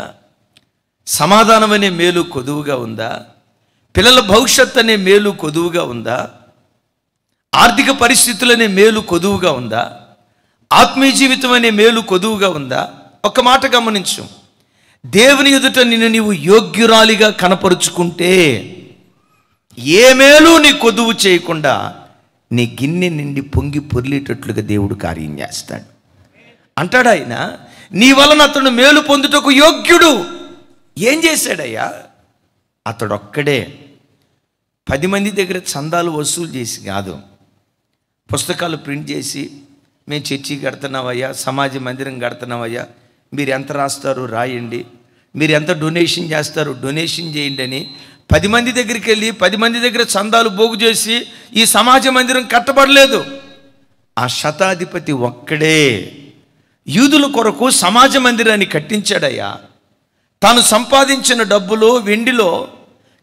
సమాధానం అనే మేలు కొదువుగా ఉందా పిల్లల భవిష్యత్ అనే మేలు కొదువుగా ఉందా ఆర్థిక పరిస్థితులనే మేలు కొదువుగా ఉందా ఆత్మీయ జీవితం అనే మేలు కొదువుగా ఉందా ఒక మాట గమనించు దేవుని ఎదుట నిన్ను నీవు యోగ్యురాలిగా కనపరుచుకుంటే ఏ మేలు నీ కొదువు చేయకుండా నీ గిన్నె నిండి పొంగి పొర్లేటట్లుగా దేవుడు కార్యం చేస్తాడు అంటాడు ఆయన నీ వలన అతను మేలు పొందుటకు యోగ్యుడు ఏం చేశాడయ్యా అతడొక్కడే పది మంది దగ్గర చందాలు వసూలు చేసి కాదు పుస్తకాలు ప్రింట్ చేసి మేము చర్చి కడుతున్నావయ్యా సమాజ మందిరం కడుతున్నావయ్యా మీరు ఎంత రాస్తారు రాయండి మీరు ఎంత డొనేషన్ చేస్తారు డొనేషన్ చేయండి అని పది మంది దగ్గరికి వెళ్ళి పది మంది దగ్గర చందాలు బోగు చేసి ఈ సమాజ మందిరం కట్టబడలేదు ఆ శతాధిపతి ఒక్కడే యూదుల కొరకు సమాజ మందిరాన్ని కట్టించాడయ్యా తాను సంపాదించిన డబ్బులో వెండిలో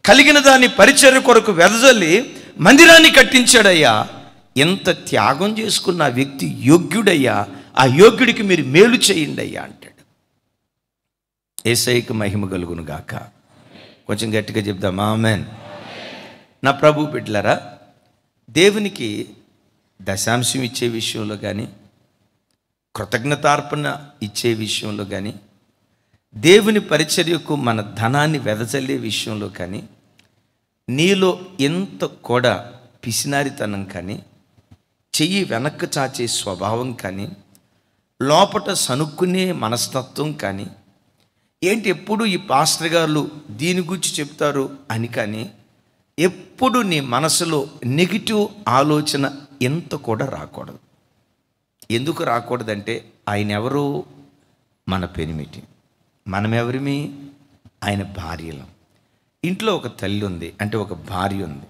కలిగిన దాని పరిచర్య కొరకు వెదజల్లి మందిరాన్ని కట్టించాడయ్యా ఎంత త్యాగం చేసుకున్న వ్యక్తి యోగ్యుడయ్యా ఆ యోగ్యుడికి మీరు మేలు చేయండి అయ్యా అంటాడు ఏసైకి మహిమ కలుగునుగాక గాక కొంచెం గట్టిగా చెప్దాం ఆమెన్ నా ప్రభు బిడ్లరా దేవునికి దశాంశం ఇచ్చే విషయంలో కానీ కృతజ్ఞతార్పణ ఇచ్చే విషయంలో కానీ దేవుని పరిచర్యకు మన ధనాన్ని వెదజల్లే విషయంలో కానీ నీలో ఎంత కూడా పిసినారితనం కానీ చెయ్యి వెనక్కు చాచే స్వభావం కానీ లోపట సనుక్కునే మనస్తత్వం కానీ ఏంటి ఎప్పుడు ఈ పాస్టర్ గారు దీని గురించి చెప్తారు అని కానీ ఎప్పుడు నీ మనసులో నెగిటివ్ ఆలోచన ఎంత కూడా రాకూడదు ఎందుకు రాకూడదంటే ఆయన ఎవరు మన పెనిమిటి మనమెవరిమి ఆయన భార్యలం ఇంట్లో ఒక తల్లి ఉంది అంటే ఒక భార్య ఉంది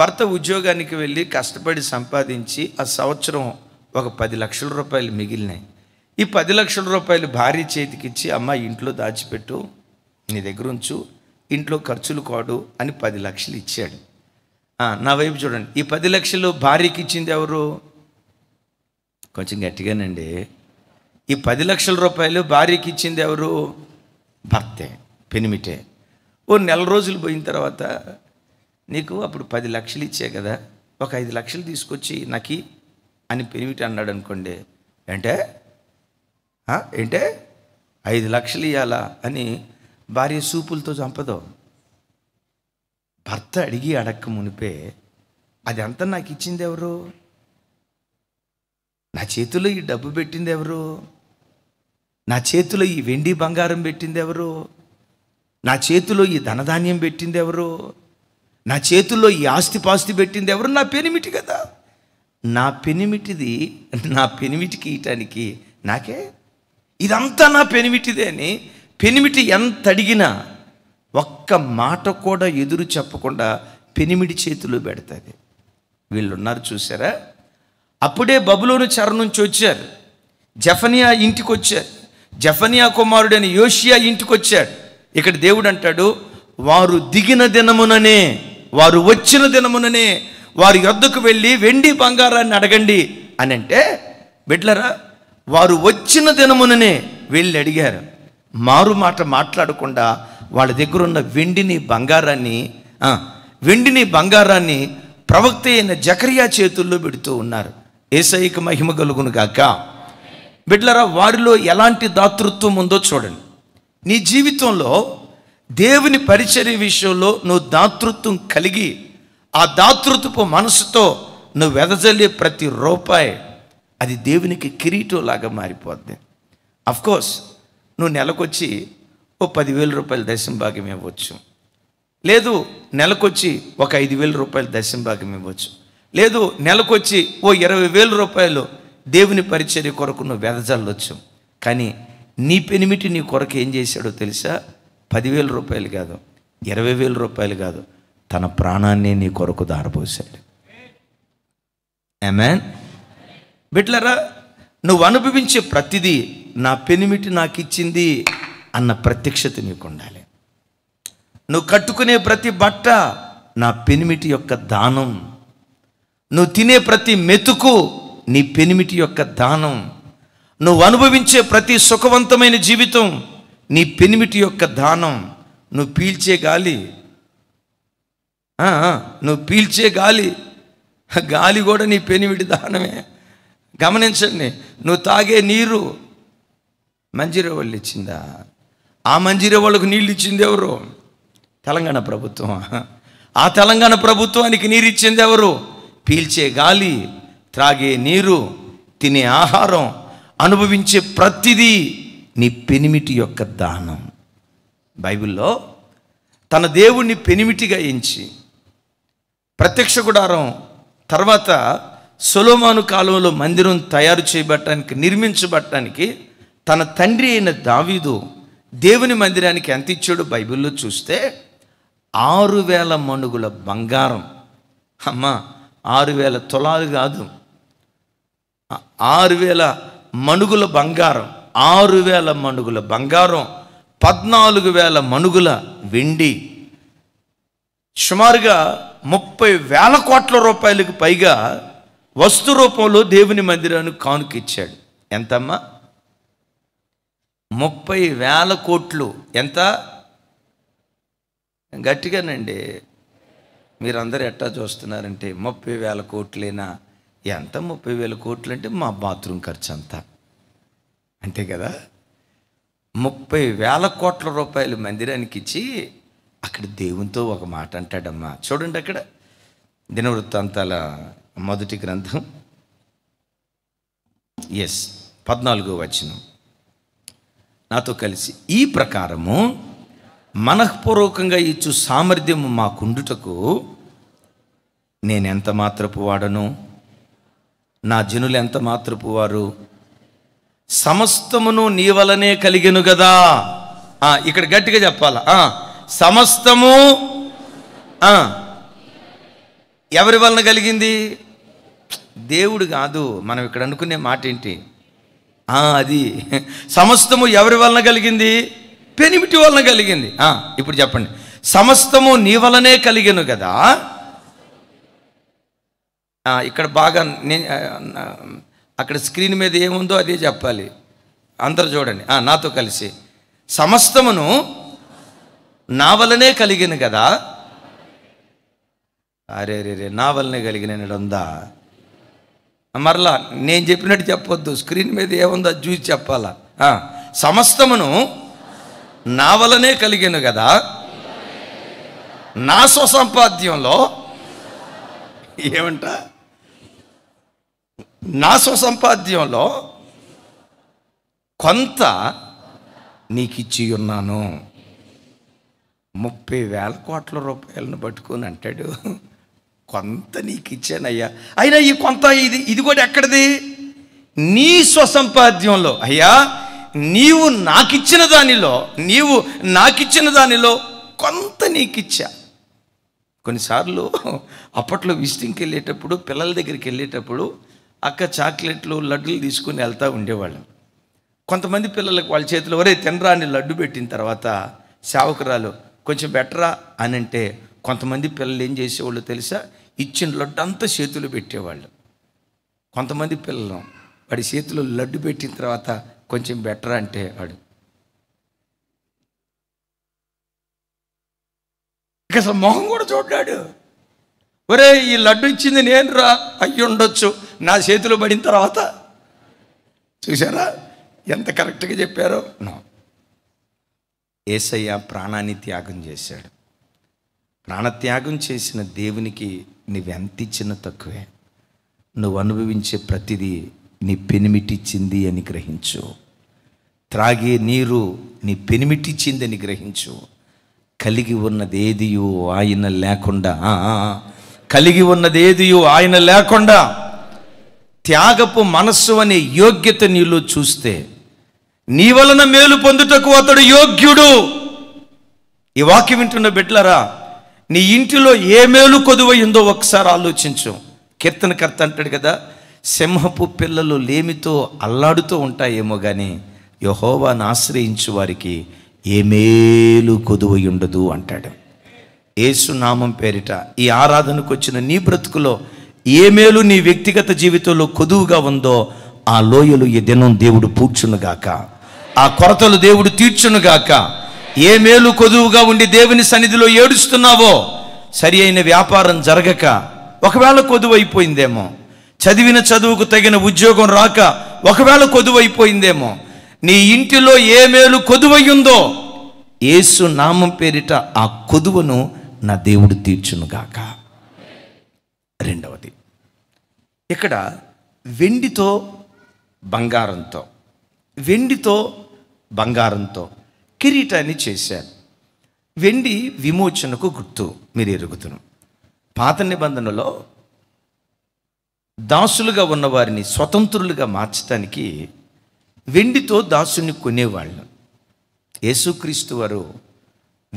భర్త ఉద్యోగానికి వెళ్ళి కష్టపడి సంపాదించి ఆ సంవత్సరం ఒక పది లక్షల రూపాయలు మిగిలినాయి ఈ పది లక్షల రూపాయలు భార్య చేతికిచ్చి అమ్మ ఇంట్లో దాచిపెట్టు నీ దగ్గర ఉంచు ఇంట్లో ఖర్చులు కాడు అని పది లక్షలు ఇచ్చాడు నా వైపు చూడండి ఈ పది లక్షలు భార్యకి ఇచ్చింది ఎవరు కొంచెం గట్టిగానండి ఈ పది లక్షల రూపాయలు భార్యకి ఇచ్చింది ఎవరు భర్తే పెనిమిటే ఓ నెల రోజులు పోయిన తర్వాత నీకు అప్పుడు పది లక్షలు ఇచ్చే కదా ఒక ఐదు లక్షలు తీసుకొచ్చి నాకు అని పెనిమిటి అన్నాడు అనుకోండి అంటే ఏంటే ఐదు లక్షలు ఇవ్వాలా అని భార్య సూపులతో చంపదు భర్త అడిగి అడక్క మునిపే అది అంత నాకు ఇచ్చింది ఎవరు నా చేతిలో ఈ డబ్బు పెట్టింది ఎవరు నా చేతిలో ఈ వెండి బంగారం పెట్టింది ఎవరు నా చేతిలో ఈ ధనధాన్యం పెట్టింది ఎవరు నా చేతుల్లో ఈ ఆస్తిపాస్తి పెట్టింది ఎవరు నా పెనిమిటి కదా నా పెనిమిటిది నా పెనిమిటికి ఇయటానికి నాకే ఇదంతా నా పెనిమిటిదే అని పెనిమిటి ఎంత అడిగినా ఒక్క మాట కూడా ఎదురు చెప్పకుండా పెనిమిడి చేతులు పెడతాయి వీళ్ళు ఉన్నారు చూసారా అప్పుడే బబులోను చెర నుంచి వచ్చారు జఫనియా ఇంటికి వచ్చారు జఫనియా కుమారుడైన యోషియా ఇంటికి వచ్చాడు ఇక్కడ దేవుడు అంటాడు వారు దిగిన దినముననే వారు వచ్చిన దినముననే వారి యొద్దకు వెళ్ళి వెండి బంగారాన్ని అడగండి అని అంటే బిడ్లరా వారు వచ్చిన దినముననే వెళ్ళి అడిగారు మారు మాట మాట్లాడకుండా వాళ్ళ దగ్గర ఉన్న వెండిని బంగారాన్ని వెండిని బంగారాన్ని ప్రవక్త అయిన జకరియా చేతుల్లో పెడుతూ ఉన్నారు ఏసైకి మహిమ కలుగును గాక బిడ్లరా వారిలో ఎలాంటి దాతృత్వం ఉందో చూడండి నీ జీవితంలో దేవుని పరిచర్య విషయంలో నువ్వు దాతృత్వం కలిగి ఆ దాతృత్వపు మనసుతో నువ్వు వెదజల్లే ప్రతి రూపాయి అది దేవునికి కిరీటంలాగా మారిపోద్ది అఫ్కోర్స్ నువ్వు నెలకొచ్చి ఓ పదివేల రూపాయలు దశంభాగం ఇవ్వచ్చు లేదు నెలకొచ్చి ఒక ఐదు వేల రూపాయలు దశంభాగం ఇవ్వచ్చు లేదు నెలకొచ్చి ఓ ఇరవై వేల రూపాయలు దేవుని పరిచర్య కొరకు నువ్వు వెదజల్లొచ్చు కానీ నీ పెనిమిటి నీ కొరకు ఏం చేశాడో తెలుసా పదివేల రూపాయలు కాదు ఇరవై వేల రూపాయలు కాదు తన ప్రాణాన్ని నీ కొరకు దారబోశాడు ఆమెన్ బిడ్లరా నువ్వు అనుభవించే ప్రతిదీ నా పెనిమిటి నాకు ఇచ్చింది అన్న ప్రత్యక్షత నీకు ఉండాలి నువ్వు కట్టుకునే ప్రతి బట్ట నా పెనిమిటి యొక్క దానం నువ్వు తినే ప్రతి మెతుకు నీ పెనిమిటి యొక్క దానం నువ్వు అనుభవించే ప్రతి సుఖవంతమైన జీవితం నీ పెనిమిటి యొక్క దానం నువ్వు పీల్చే గాలి నువ్వు పీల్చే గాలి గాలి కూడా నీ పెనిమిటి దానమే గమనించండి నువ్వు తాగే నీరు మంజీరా వాళ్ళు ఇచ్చిందా ఆ మంజీరా వాళ్ళకు నీళ్ళు ఇచ్చింది ఎవరు తెలంగాణ ప్రభుత్వం ఆ తెలంగాణ ప్రభుత్వానికి నీరు ఇచ్చింది ఎవరు పీల్చే గాలి త్రాగే నీరు తినే ఆహారం అనుభవించే ప్రతిదీ నీ పెనిమిటి యొక్క దానం బైబిల్లో తన దేవుణ్ణి పెనిమిటిగా ఎంచి ప్రత్యక్ష గుడారం తర్వాత సొలోమాను కాలంలో మందిరం తయారు చేయబట్టడానికి నిర్మించబట్టడానికి తన తండ్రి అయిన దావీదు దేవుని మందిరానికి ఎంత ఇచ్చాడు బైబిల్లో చూస్తే ఆరు వేల మణుగుల బంగారం అమ్మ ఆరు వేల తొలాలు కాదు ఆరు వేల మణుగుల బంగారం ఆరు వేల మణుగుల బంగారం పద్నాలుగు వేల మణుగుల వెండి సుమారుగా ముప్పై వేల కోట్ల రూపాయలకు పైగా వస్తు రూపంలో దేవుని మందిరానికి కానుక ఇచ్చాడు ఎంతమ్మా ముప్పై వేల కోట్లు ఎంత గట్టిగానండి మీరందరూ ఎట్టా చూస్తున్నారంటే ముప్పై వేల కోట్లైనా ఎంత ముప్పై వేల కోట్లు అంటే మా బాత్రూమ్ ఖర్చు అంత అంతే కదా ముప్పై వేల కోట్ల రూపాయలు మందిరానికి ఇచ్చి అక్కడ దేవునితో ఒక మాట అంటాడమ్మా చూడండి అక్కడ దినవృత్తాంతాల మొదటి గ్రంథం ఎస్ పద్నాలుగో వచనం నాతో కలిసి ఈ ప్రకారము మనఃపూర్వకంగా ఇచ్చు సామర్థ్యము మాకుండుటకు నేనెంత మాత్రపు వాడను నా జనులు ఎంత మాత్రపు వారు సమస్తమును నీ వలనే కలిగను కదా ఇక్కడ గట్టిగా చెప్పాల సమస్తము ఎవరి వలన కలిగింది దేవుడు కాదు మనం ఇక్కడ అనుకునే మాట ఏంటి అది సమస్తము ఎవరి వలన కలిగింది పెనిమిటి వలన కలిగింది ఇప్పుడు చెప్పండి సమస్తము నీ వలనే కలిగను కదా ఇక్కడ బాగా నేను అక్కడ స్క్రీన్ మీద ఏముందో అదే చెప్పాలి అందరు చూడండి నాతో కలిసి సమస్తమును నా వలనే కలిగిన కదా అరే రే రే నా వలనే కలిగిన ఉందా మరలా నేను చెప్పినట్టు చెప్పొద్దు స్క్రీన్ మీద ఏముందో చూసి చెప్పాలా సమస్తమును నా వలనే కలిగాను కదా నా స్వసంపాద్యంలో ఏమంట నా స్వసంపాద్యంలో కొంత నీకు ఇచ్చి ఉన్నాను ముప్పై వేల కోట్ల రూపాయలను పట్టుకొని అంటాడు కొంత నీకు ఇచ్చానయ్యా అయినా ఈ కొంత ఇది ఇది కూడా ఎక్కడిది నీ స్వసంపాద్యంలో అయ్యా నీవు నాకిచ్చిన దానిలో నీవు నాకిచ్చిన దానిలో కొంత నీకిచ్చా కొన్నిసార్లు అప్పట్లో విజిటింగ్కి వెళ్ళేటప్పుడు పిల్లల దగ్గరికి వెళ్ళేటప్పుడు అక్క చాక్లెట్లు లడ్డులు తీసుకుని వెళ్తూ ఉండేవాళ్ళం కొంతమంది పిల్లలకు వాళ్ళ చేతిలో ఒరే తినరాని అని లడ్డు పెట్టిన తర్వాత సేవకురాలు కొంచెం బెటరా అని అంటే కొంతమంది పిల్లలు ఏం చేసేవాళ్ళు తెలుసా ఇచ్చిన లడ్డు అంతా చేతులు పెట్టేవాళ్ళు కొంతమంది పిల్లలు వాడి చేతిలో లడ్డు పెట్టిన తర్వాత కొంచెం బెటర్ అంటే వాడు అసలు మొహం కూడా చూడ్డాడు ఒరే ఈ లడ్డు ఇచ్చింది నేను రా అయ్యి ఉండొచ్చు నా చేతిలో పడిన తర్వాత చూసారా ఎంత కరెక్ట్గా చెప్పారో ఏసయ్య ప్రాణాన్ని త్యాగం చేశాడు ప్రాణత్యాగం చేసిన దేవునికి నువ్వెంత ఇచ్చినా తక్కువే నువ్వు అనుభవించే ప్రతిదీ నీ పెనిమిటిచ్చింది అని గ్రహించు త్రాగే నీరు నీ పెనిమిటిచ్చింది అని గ్రహించు కలిగి ఉన్నదేదియో ఆయన లేకుండా కలిగి ఉన్నదేదియో ఆయన లేకుండా త్యాగపు మనస్సు అనే యోగ్యత నీలో చూస్తే నీ వలన మేలు పొందుటకు అతడు యోగ్యుడు ఈ వాక్యం వింటున్న బిడ్లరా నీ ఇంటిలో ఏ మేలు కొదువైందో ఒకసారి ఆలోచించు కీర్తనకర్త అంటాడు కదా సింహపు పిల్లలు లేమితో అల్లాడుతూ ఉంటాయేమో కానీ యహోవాను ఆశ్రయించు వారికి ఏ మేలు కొదువై ఉండదు అంటాడు ఏసునామం పేరిట ఈ ఆరాధనకు వచ్చిన నీ బ్రతుకులో ఏ మేలు నీ వ్యక్తిగత జీవితంలో కొదువుగా ఉందో ఆ లోయలు ఈ దినం దేవుడు పూడ్చునుగాక ఆ కొరతలు దేవుడు తీర్చునుగాక గాక ఏ మేలు కొదువుగా ఉండి దేవుని సన్నిధిలో ఏడుస్తున్నావో సరి అయిన వ్యాపారం జరగక ఒకవేళ కొదువైపోయిందేమో చదివిన చదువుకు తగిన ఉద్యోగం రాక ఒకవేళ కొదువైపోయిందేమో నీ ఇంటిలో ఏ మేలు కొదువయ్యుందో యేసు నామం పేరిట ఆ కొదువను నా దేవుడు తీర్చునుగాక రెండవది ఇక్కడ వెండితో బంగారంతో వెండితో బంగారంతో కిరీటాన్ని చేశారు వెండి విమోచనకు గుర్తు మీరు ఎరుగుతును పాత నిబంధనలో దాసులుగా ఉన్నవారిని స్వతంత్రులుగా మార్చడానికి వెండితో దాసుని కొనేవాళ్ళు యేసుక్రీస్తు వారు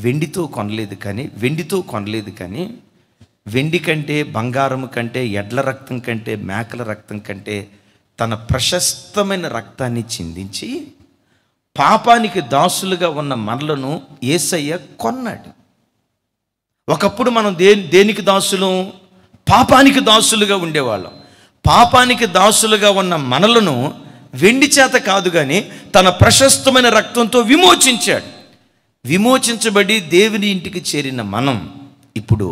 వెండితో కొనలేదు కానీ వెండితో కొనలేదు కానీ వెండి కంటే బంగారం కంటే ఎడ్ల రక్తం కంటే మేకల రక్తం కంటే తన ప్రశస్తమైన రక్తాన్ని చిందించి పాపానికి దాసులుగా ఉన్న మనలను ఏసయ్య కొన్నాడు ఒకప్పుడు మనం దే దేనికి దాసులు పాపానికి దాసులుగా ఉండేవాళ్ళం పాపానికి దాసులుగా ఉన్న మనలను వెండి చేత కాదు కానీ తన ప్రశస్తమైన రక్తంతో విమోచించాడు విమోచించబడి దేవుని ఇంటికి చేరిన మనం ఇప్పుడు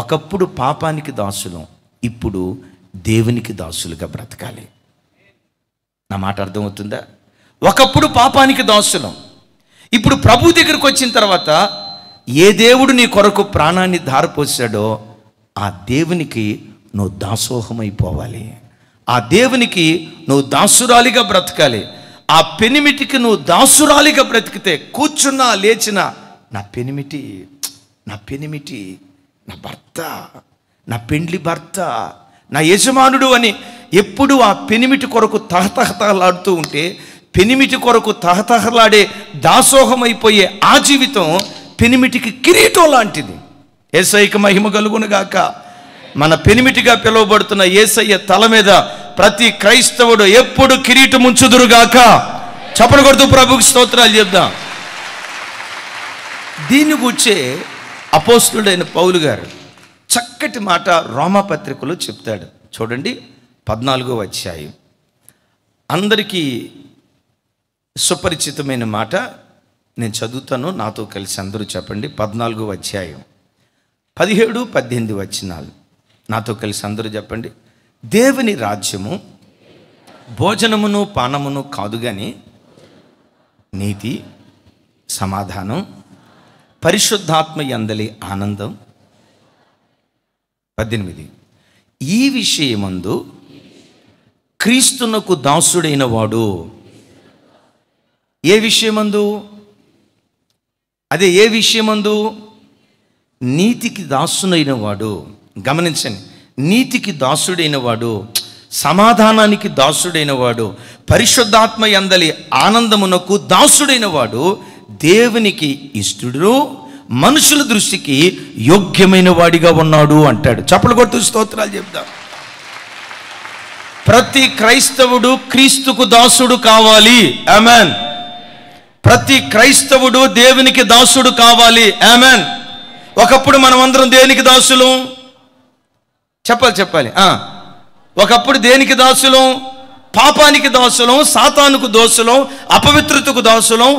ఒకప్పుడు పాపానికి దాసులం ఇప్పుడు దేవునికి దాసులుగా బ్రతకాలి నా మాట అర్థమవుతుందా ఒకప్పుడు పాపానికి దాసులం ఇప్పుడు ప్రభు దగ్గరికి వచ్చిన తర్వాత ఏ దేవుడు నీ కొరకు ప్రాణాన్ని ధారపోసాడో ఆ దేవునికి నువ్వు దాసోహమైపోవాలి ఆ దేవునికి నువ్వు దాసురాలిగా బ్రతకాలి ఆ పెనిమిటికి నువ్వు దాసురాలిగా బ్రతికితే కూర్చున్నా లేచినా నా పెనిమిటి నా పెనిమిటి నా భర్త నా పెండ్లి భర్త నా యజమానుడు అని ఎప్పుడు ఆ పెనిమిటి కొరకు తహతహతలాడుతూ ఉంటే పెనిమిటి కొరకు తహతహలాడే దాసోహమైపోయే ఆ జీవితం పెనిమిటికి కిరీటం లాంటిది ఏసైకి మహిమ కలుగునుగాక మన పెనిమిటిగా పిలువబడుతున్న ఏసయ్య తల మీద ప్రతి క్రైస్తవుడు ఎప్పుడు కిరీటం ఉంచుదురుగాక చప్పలు కొడుతూ ప్రభుకి స్తోత్రాలు చెప్దాం దీని గుర్చే అపోస్తుడైన పౌలు గారు చక్కటి మాట రోమపత్రికలో చెప్తాడు చూడండి పద్నాలుగో అధ్యాయం అందరికీ సుపరిచితమైన మాట నేను చదువుతాను నాతో కలిసి అందరూ చెప్పండి పద్నాలుగు అధ్యాయం పదిహేడు పద్దెనిమిది వచ్చినాలు నాతో కలిసి అందరూ చెప్పండి దేవుని రాజ్యము భోజనమును పానమును కాదు కానీ నీతి సమాధానం పరిశుద్ధాత్మ అందలి ఆనందం పద్దెనిమిది ఈ విషయమందు క్రీస్తునకు దాసుడైన వాడు ఏ విషయమందు అదే ఏ విషయమందు నీతికి దాసునైన వాడు గమనించండి నీతికి దాసుడైన వాడు సమాధానానికి దాసుడైన వాడు పరిశుద్ధాత్మ ఎందలి ఆనందమునకు దాసుడైన వాడు దేవునికి ఇష్టుడు మనుషుల దృష్టికి యోగ్యమైన వాడిగా ఉన్నాడు అంటాడు చప్పలు కొట్టు స్తోత్రాలు చెప్తా ప్రతి క్రైస్తవుడు క్రీస్తుకు దాసుడు కావాలి అమెన్ ప్రతి క్రైస్తవుడు దేవునికి దాసుడు కావాలి ఆమెన్ ఒకప్పుడు మనమందరం దేనికి దాసులు చెప్పాలి చెప్పాలి ఒకప్పుడు దేనికి దాసులం పాపానికి దాసులం సాతానుకు దోసులం అపవిత్రతకు దాసులం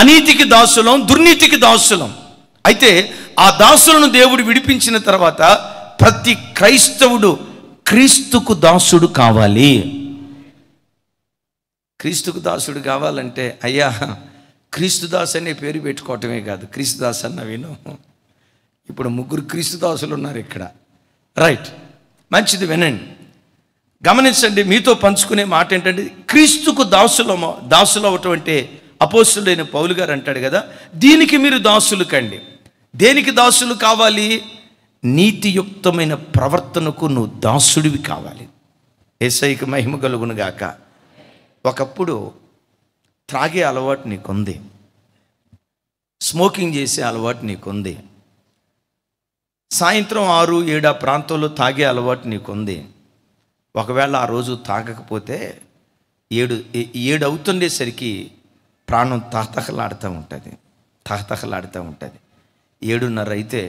అనీతికి దాసులం దుర్నీతికి దాసులం అయితే ఆ దాసులను దేవుడు విడిపించిన తర్వాత ప్రతి క్రైస్తవుడు క్రీస్తుకు దాసుడు కావాలి క్రీస్తుకు దాసుడు కావాలంటే అయ్యా క్రీస్తుదాస్ అనే పేరు పెట్టుకోవటమే కాదు క్రీస్తుదాస్ అన్న విను ఇప్పుడు ముగ్గురు క్రీస్తుదాసులు ఉన్నారు ఇక్కడ రైట్ మంచిది వినండి గమనించండి మీతో పంచుకునే మాట ఏంటంటే క్రీస్తుకు దాసులు దాసులు అవటువంటి అపోస్తుడైన పౌలు గారు అంటాడు కదా దీనికి మీరు దాసులు కండి దేనికి దాసులు కావాలి నీతియుక్తమైన ప్రవర్తనకు నువ్వు దాసుడివి కావాలి ఏసైకి మహిమ కలుగునుగాక ఒకప్పుడు త్రాగే అలవాటు నీకుంది స్మోకింగ్ చేసే అలవాటు నీకుంది సాయంత్రం ఆరు ఏడా ప్రాంతంలో తాగే అలవాటు నీకుంది ఒకవేళ ఆ రోజు తాగకపోతే ఏడు ఏడు అవుతుండేసరికి ప్రాణం తహతహలాడుతూ ఉంటుంది తహతహలాడుతూ ఉంటుంది ఏడున్నర అయితే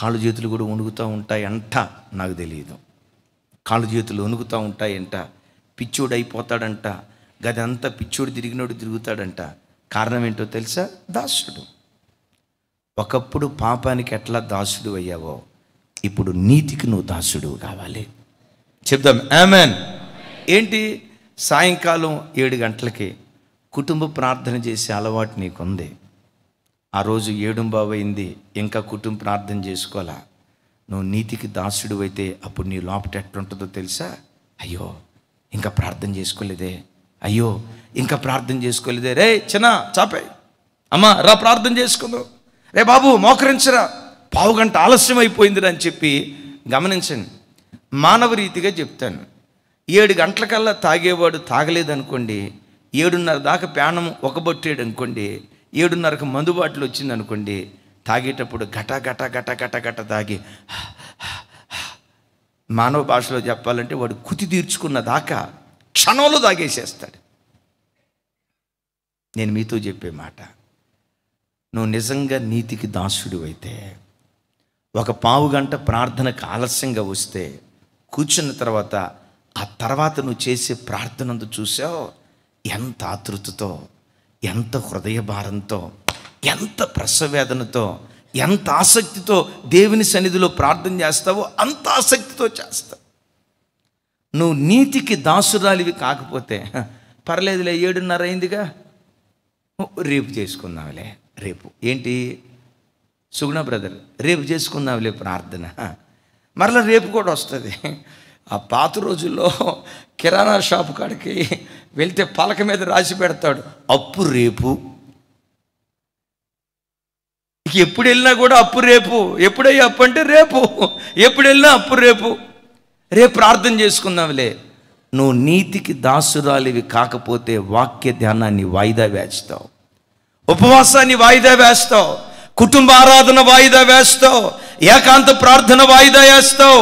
కాళ్ళు చేతులు కూడా వణుకుతూ ఉంటాయంట నాకు తెలియదు కాళ్ళు చేతులు వణుకుతూ ఉంటాయంట పిచ్చోడైపోతాడంట గదంతా పిచ్చోడు తిరిగినోడు తిరుగుతాడంట కారణం ఏంటో తెలుసా దాసుడు ఒకప్పుడు పాపానికి ఎట్లా దాసుడు అయ్యావో ఇప్పుడు నీతికి నువ్వు దాసుడు కావాలి చెప్దాం ఆమెన్ ఏంటి సాయంకాలం ఏడు గంటలకి కుటుంబ ప్రార్థన చేసే అలవాటు నీకుంది ఆ రోజు ఏడుంబావైంది ఇంకా కుటుంబ ప్రార్థన చేసుకోవాలా నువ్వు నీతికి దాసుడు అయితే అప్పుడు నీ లోపట ఎట్లుంటుందో తెలుసా అయ్యో ఇంకా ప్రార్థన చేసుకోలేదే అయ్యో ఇంకా ప్రార్థన చేసుకోలేదే రే చిన్న చాపే అమ్మా రా ప్రార్థన చేసుకుందాం రే బాబు మోకరించరా పావు గంట ఆలస్యం అయిపోయిందిరా అని చెప్పి గమనించండి మానవ రీతిగా చెప్తాను ఏడు గంటలకల్లా తాగేవాడు తాగలేదనుకోండి ఏడున్నర దాకా ప్రాణం ఒకబొట్టేడు అనుకోండి ఏడున్నరకు మందుబాటులు వచ్చింది అనుకోండి తాగేటప్పుడు ఘట ఘట ఘట ఘట ఘట తాగి మానవ భాషలో చెప్పాలంటే వాడు కుతి తీర్చుకున్న దాకా క్షణంలో తాగేసేస్తాడు నేను మీతో చెప్పే మాట నువ్వు నిజంగా నీతికి దాసుడు అయితే ఒక పావు గంట ప్రార్థనకు ఆలస్యంగా వస్తే కూర్చున్న తర్వాత ఆ తర్వాత నువ్వు చేసే ప్రార్థనందు చూసావు ఎంత ఆతృతతో ఎంత హృదయ భారంతో ఎంత ప్రసవేదనతో ఎంత ఆసక్తితో దేవుని సన్నిధిలో ప్రార్థన చేస్తావో అంత ఆసక్తితో చేస్తావు నువ్వు నీతికి దాసురాలివి కాకపోతే పర్లేదులే ఏడున్నర అయిందిగా రేపు చేసుకుందాంలే రేపు ఏంటి సుగుణ బ్రదర్ రేపు చేసుకుందాంలే ప్రార్థన మరలా రేపు కూడా వస్తుంది ఆ పాత రోజుల్లో కిరాణా షాపు కాడికి వెళ్తే పలక మీద రాసి పెడతాడు అప్పు రేపు ఎప్పుడు వెళ్ళినా కూడా అప్పు రేపు ఎప్పుడయ్యా అప్పు అంటే రేపు ఎప్పుడు వెళ్ళినా అప్పు రేపు రే ప్రార్థన చేసుకుందాంలే నువ్వు నీతికి దాసురాలివి కాకపోతే వాక్య ధ్యానాన్ని వాయిదా వేస్తావు ఉపవాసాన్ని వాయిదా వేస్తావు కుటుంబ ఆరాధన వాయిదా వేస్తావు ఏకాంత ప్రార్థన వాయిదా వేస్తావు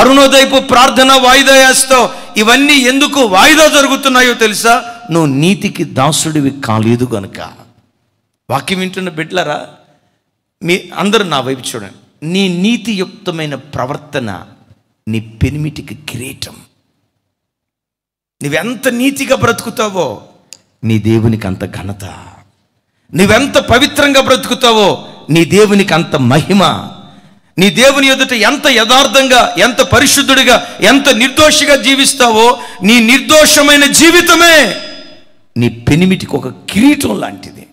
అరుణోదయపు ప్రార్థన వాయిదా వేస్తావు ఇవన్నీ ఎందుకు వాయిదా జరుగుతున్నాయో తెలుసా నువ్వు నీతికి దాసుడివి కాలేదు గనుక వాక్యం వింటున్న బిడ్లరా మీ అందరూ నా వైపు చూడండి నీ నీతియుక్తమైన ప్రవర్తన నీ పెనిమిటికి కిరీటం నువ్వెంత నీతిగా బ్రతుకుతావో నీ దేవునికి అంత ఘనత నువ్వెంత పవిత్రంగా బ్రతుకుతావో నీ దేవునికి అంత మహిమ నీ దేవుని ఎదుట ఎంత యథార్థంగా ఎంత పరిశుద్ధుడిగా ఎంత నిర్దోషిగా జీవిస్తావో నీ నిర్దోషమైన జీవితమే నీ పెనిమిటికి ఒక కిరీటం లాంటిది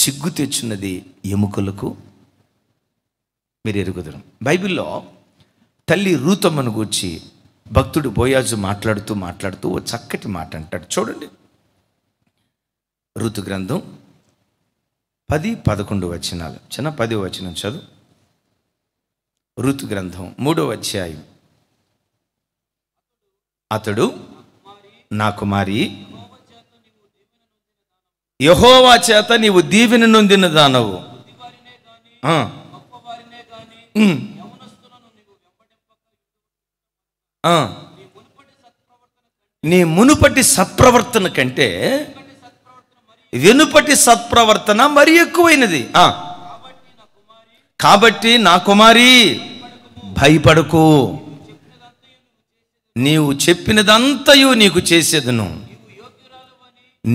సిగ్గు తెచ్చున్నది ఎముకలకు మీరు ఎరుగుదరు బైబిల్లో తల్లి రూతమ్మను గూర్చి భక్తుడు బోయాజు మాట్లాడుతూ మాట్లాడుతూ ఓ చక్కటి మాట అంటాడు చూడండి ఋతు గ్రంథం పది పదకొండు వచనాలు చిన్న పది వచనం చదువు ఋతు గ్రంథం మూడో అధ్యాయం అతడు నా కుమారి యహోవా చేత నీవు దీవెన నొందిన దానవు నీ మునుపటి సత్ప్రవర్తన కంటే వెనుపటి సత్ప్రవర్తన మరి ఎక్కువైనది కాబట్టి నా కుమారి భయపడకు నీవు చెప్పినదంతయు నీకు చేసేదను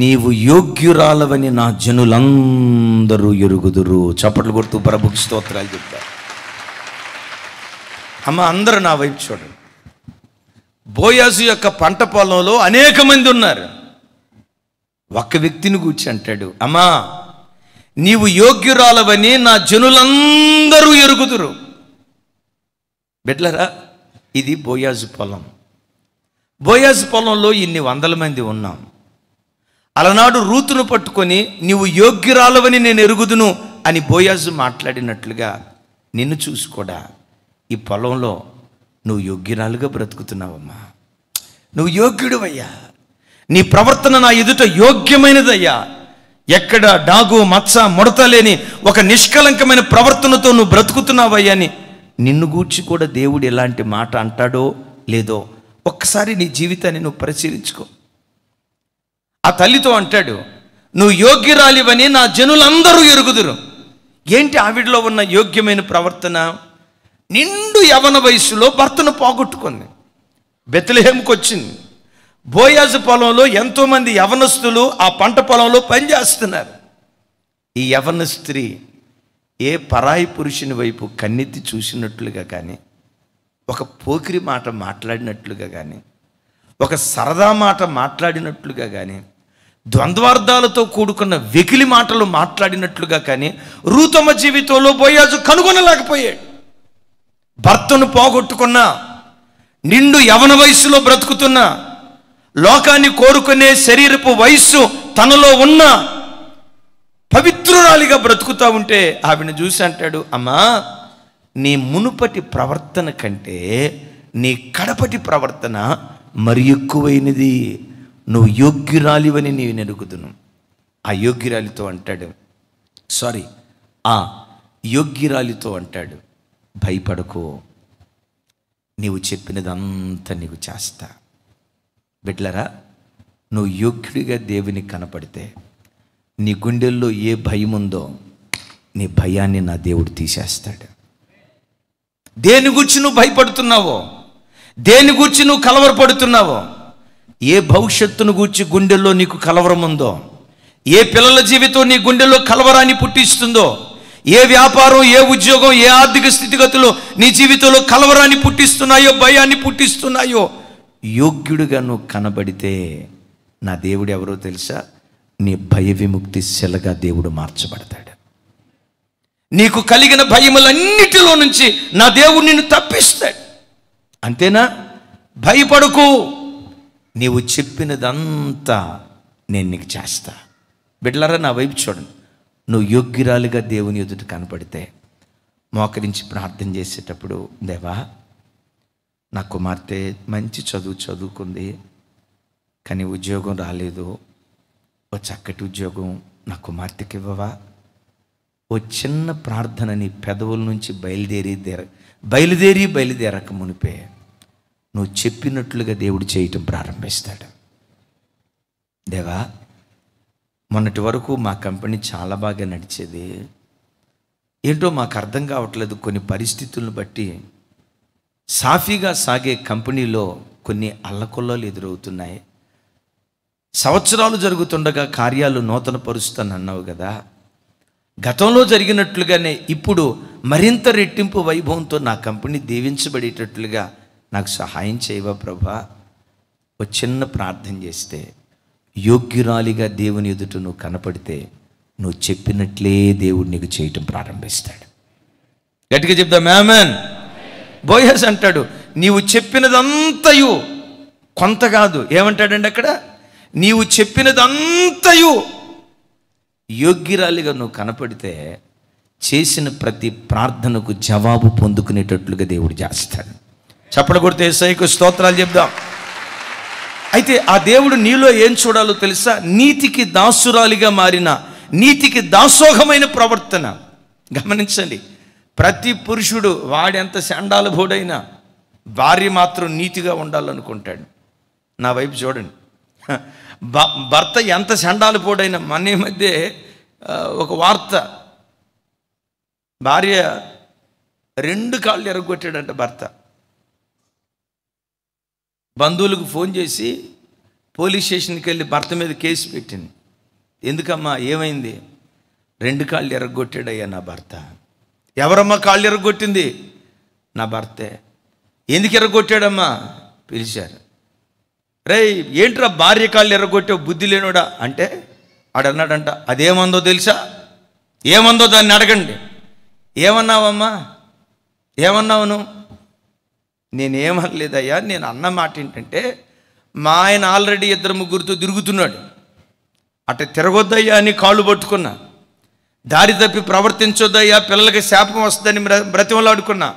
నీవు యోగ్యురాలవని నా జనులందరూ ఎరుగుదురు చప్పట్లు కొడుతూ ప్రభు స్తోత్రాలు చెప్తారు అమ్మ అందరూ నా వైపు చూడండి బోయాసు యొక్క పంట పొలంలో అనేక మంది ఉన్నారు ఒక్క వ్యక్తిని కూర్చి అంటాడు అమ్మా నీవు యోగ్యురాలవని నా జనులందరూ ఎరుగుదురు బిడ్లరా ఇది బోయాజు పొలం బోయాజు పొలంలో ఇన్ని వందల మంది ఉన్నాం అలనాడు రూతును పట్టుకొని నీవు యోగ్యురాలవని నేను ఎరుగుదును అని బోయాజు మాట్లాడినట్లుగా నిన్ను చూసుకోడా ఈ పొలంలో నువ్వు యోగ్యురాలుగా బ్రతుకుతున్నావమ్మా నువ్వు యోగ్యుడువయ్యా నీ ప్రవర్తన నా ఎదుట యోగ్యమైనదయ్యా ఎక్కడ డాగు మచ్చ ముడత లేని ఒక నిష్కలంకమైన ప్రవర్తనతో నువ్వు బ్రతుకుతున్నావయ్యా అని నిన్ను గూర్చి కూడా దేవుడు ఎలాంటి మాట అంటాడో లేదో ఒక్కసారి నీ జీవితాన్ని నువ్వు పరిశీలించుకో ఆ తల్లితో అంటాడు నువ్వు యోగ్యురాలివని నా జనులందరూ ఎరుగుదురు ఏంటి ఆవిడలో ఉన్న యోగ్యమైన ప్రవర్తన నిండు యవన వయసులో భర్తను పోగొట్టుకుంది బెత్లహేమ్కి వచ్చింది బోయాజు పొలంలో ఎంతోమంది యవనస్తులు ఆ పంట పొలంలో పనిచేస్తున్నారు ఈ యవన స్త్రీ ఏ పరాయి పురుషుని వైపు కన్నెత్తి చూసినట్లుగా కానీ ఒక పోకిరి మాట మాట్లాడినట్లుగా కానీ ఒక సరదా మాట మాట్లాడినట్లుగా కానీ ద్వంద్వార్థాలతో కూడుకున్న వెకిలి మాటలు మాట్లాడినట్లుగా కానీ రూతమ జీవితంలో బోయాజు కనుగొనలేకపోయాడు భర్తను పోగొట్టుకున్నా నిండు యవన వయస్సులో బ్రతుకుతున్నా లోకాన్ని కోరుకునే శరీరపు వయస్సు తనలో ఉన్న పవిత్రురాలిగా బ్రతుకుతూ ఉంటే ఆవిడ చూసి అంటాడు అమ్మా నీ మునుపటి ప్రవర్తన కంటే నీ కడపటి ప్రవర్తన మరి ఎక్కువైనది నువ్వు యోగ్యురాలివని నేను నెరుగుతును ఆ యోగ్యురాలితో అంటాడు సారీ ఆ యోగ్యురాలితో అంటాడు భయపడకు నీవు చెప్పినదంతా నీవు చేస్తా బిడ్లరా నువ్వు యోగ్యుడిగా దేవునికి కనపడితే నీ గుండెల్లో ఏ భయం ఉందో నీ భయాన్ని నా దేవుడు తీసేస్తాడు దేని గురించి నువ్వు భయపడుతున్నావో దేని గురించి నువ్వు కలవరపడుతున్నావో ఏ భవిష్యత్తును గూర్చి గుండెల్లో నీకు కలవరం ఉందో ఏ పిల్లల జీవితం నీ గుండెల్లో కలవరాన్ని పుట్టిస్తుందో ఏ వ్యాపారం ఏ ఉద్యోగం ఏ ఆర్థిక స్థితిగతులు నీ జీవితంలో కలవరాన్ని పుట్టిస్తున్నాయో భయాన్ని పుట్టిస్తున్నాయో యోగ్యుడిగా నువ్వు కనబడితే నా దేవుడు ఎవరో తెలుసా నీ భయ విముక్తి శిలగా దేవుడు మార్చబడతాడు నీకు కలిగిన భయములన్నిటిలో నుంచి నా దేవుడు నిన్ను తప్పిస్తాడు అంతేనా భయపడుకు నీవు చెప్పినదంతా నేను నీకు చేస్తా బిడ్డలారా నా వైపు చూడండి నువ్వు యోగ్యురాలుగా దేవుని ఎదుట కనపడితే మోకరించి ప్రార్థన చేసేటప్పుడు దేవా నా కుమార్తె మంచి చదువు చదువుకుంది కానీ ఉద్యోగం రాలేదు ఓ చక్కటి ఉద్యోగం నా కుమార్తెకి ఇవ్వవా ఓ చిన్న ప్రార్థన నీ పెదవుల నుంచి బయలుదేరి దేర బయలుదేరి బయలుదేరక మునిపే నువ్వు చెప్పినట్లుగా దేవుడు చేయటం ప్రారంభిస్తాడు దేవా మొన్నటి వరకు మా కంపెనీ చాలా బాగా నడిచేది ఏంటో మాకు అర్థం కావట్లేదు కొన్ని పరిస్థితులను బట్టి సాఫీగా సాగే కంపెనీలో కొన్ని అల్లకొల్లలు ఎదురవుతున్నాయి సంవత్సరాలు జరుగుతుండగా కార్యాలు నూతన పరుస్తాను అన్నావు కదా గతంలో జరిగినట్లుగానే ఇప్పుడు మరింత రెట్టింపు వైభవంతో నా కంపెనీ దీవించబడేటట్లుగా నాకు సహాయం చేయవా ప్రభా ఒక చిన్న ప్రార్థన చేస్తే యోగ్యురాలిగా దేవుని ఎదుట నువ్వు కనపడితే నువ్వు చెప్పినట్లే దేవుడు నీకు చేయటం ప్రారంభిస్తాడు గట్టిగా చెప్తా మ్యామన్ బోయస్ అంటాడు నీవు చెప్పినదంతయు కొంత కాదు ఏమంటాడండి అక్కడ నీవు చెప్పినదంతయు యోగ్యురాలిగా నువ్వు కనపడితే చేసిన ప్రతి ప్రార్థనకు జవాబు పొందుకునేటట్లుగా దేవుడు చేస్తాడు చప్పడ కొడితే ఏసైకు స్తోత్రాలు చెప్దాం అయితే ఆ దేవుడు నీలో ఏం చూడాలో తెలుసా నీతికి దాసురాలిగా మారిన నీతికి దాసోహమైన ప్రవర్తన గమనించండి ప్రతి పురుషుడు వాడెంత శాండాలభోడైనా భార్య మాత్రం నీతిగా ఉండాలనుకుంటాడు నా వైపు చూడండి భర్త ఎంత శాండాలభోడైనా మన మధ్య ఒక వార్త భార్య రెండు కాళ్ళు ఎరగొట్టాడంట భర్త బంధువులకు ఫోన్ చేసి పోలీస్ స్టేషన్కి వెళ్ళి భర్త మీద కేసు పెట్టింది ఎందుకమ్మా ఏమైంది రెండు కాళ్ళు ఎరగొట్టాడయ్యా నా భర్త ఎవరమ్మా కాళ్ళు ఎరగొట్టింది నా భర్తే ఎందుకు ఎరగొట్టాడమ్మా పిలిచారు రే ఏంట్రా భార్య కాళ్ళు ఎరగొట్టే బుద్ధి లేనుడా అంటే ఆడన్నాడంట అదేమందో తెలుసా ఏమందో దాన్ని అడగండి ఏమన్నావమ్మా ఏమన్నావును నేనేమనలేదయ్యా నేను అన్న మాట ఏంటంటే మా ఆయన ఆల్రెడీ ఇద్దరు ముగ్గురితో తిరుగుతున్నాడు అటు తిరగొద్దయ్యా అని కాళ్ళు పట్టుకున్నా దారి తప్పి ప్రవర్తించొద్దయ్యా పిల్లలకి శాపం వస్తుందని బ్రతిమలాడుకున్నా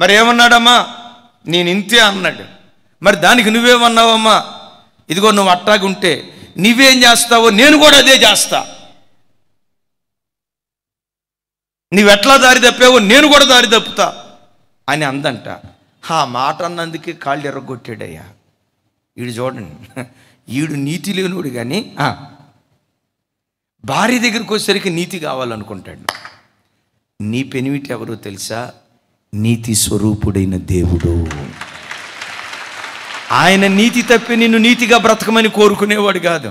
మరి ఏమన్నాడమ్మా నేను ఇంతే అన్నాడు మరి దానికి నువ్వేమన్నావమ్మా ఇదిగో నువ్వు అట్టాగుంటే నువ్వేం చేస్తావో నేను కూడా అదే చేస్తా నువ్వెట్లా దారి తప్పావో నేను కూడా దారి తప్పుతా అని అందంట ఆ మాట అన్నందుకే కాళ్ళు ఎర్రగొట్టాడయ్యా ఈడు చూడండి వీడు నీతి లేనివాడు కానీ భార్య దగ్గరికి వచ్చేసరికి నీతి కావాలనుకుంటాడు నీ పెనివిటి ఎవరో తెలుసా నీతి స్వరూపుడైన దేవుడు ఆయన నీతి తప్పి నిన్ను నీతిగా బ్రతకమని కోరుకునేవాడు కాదు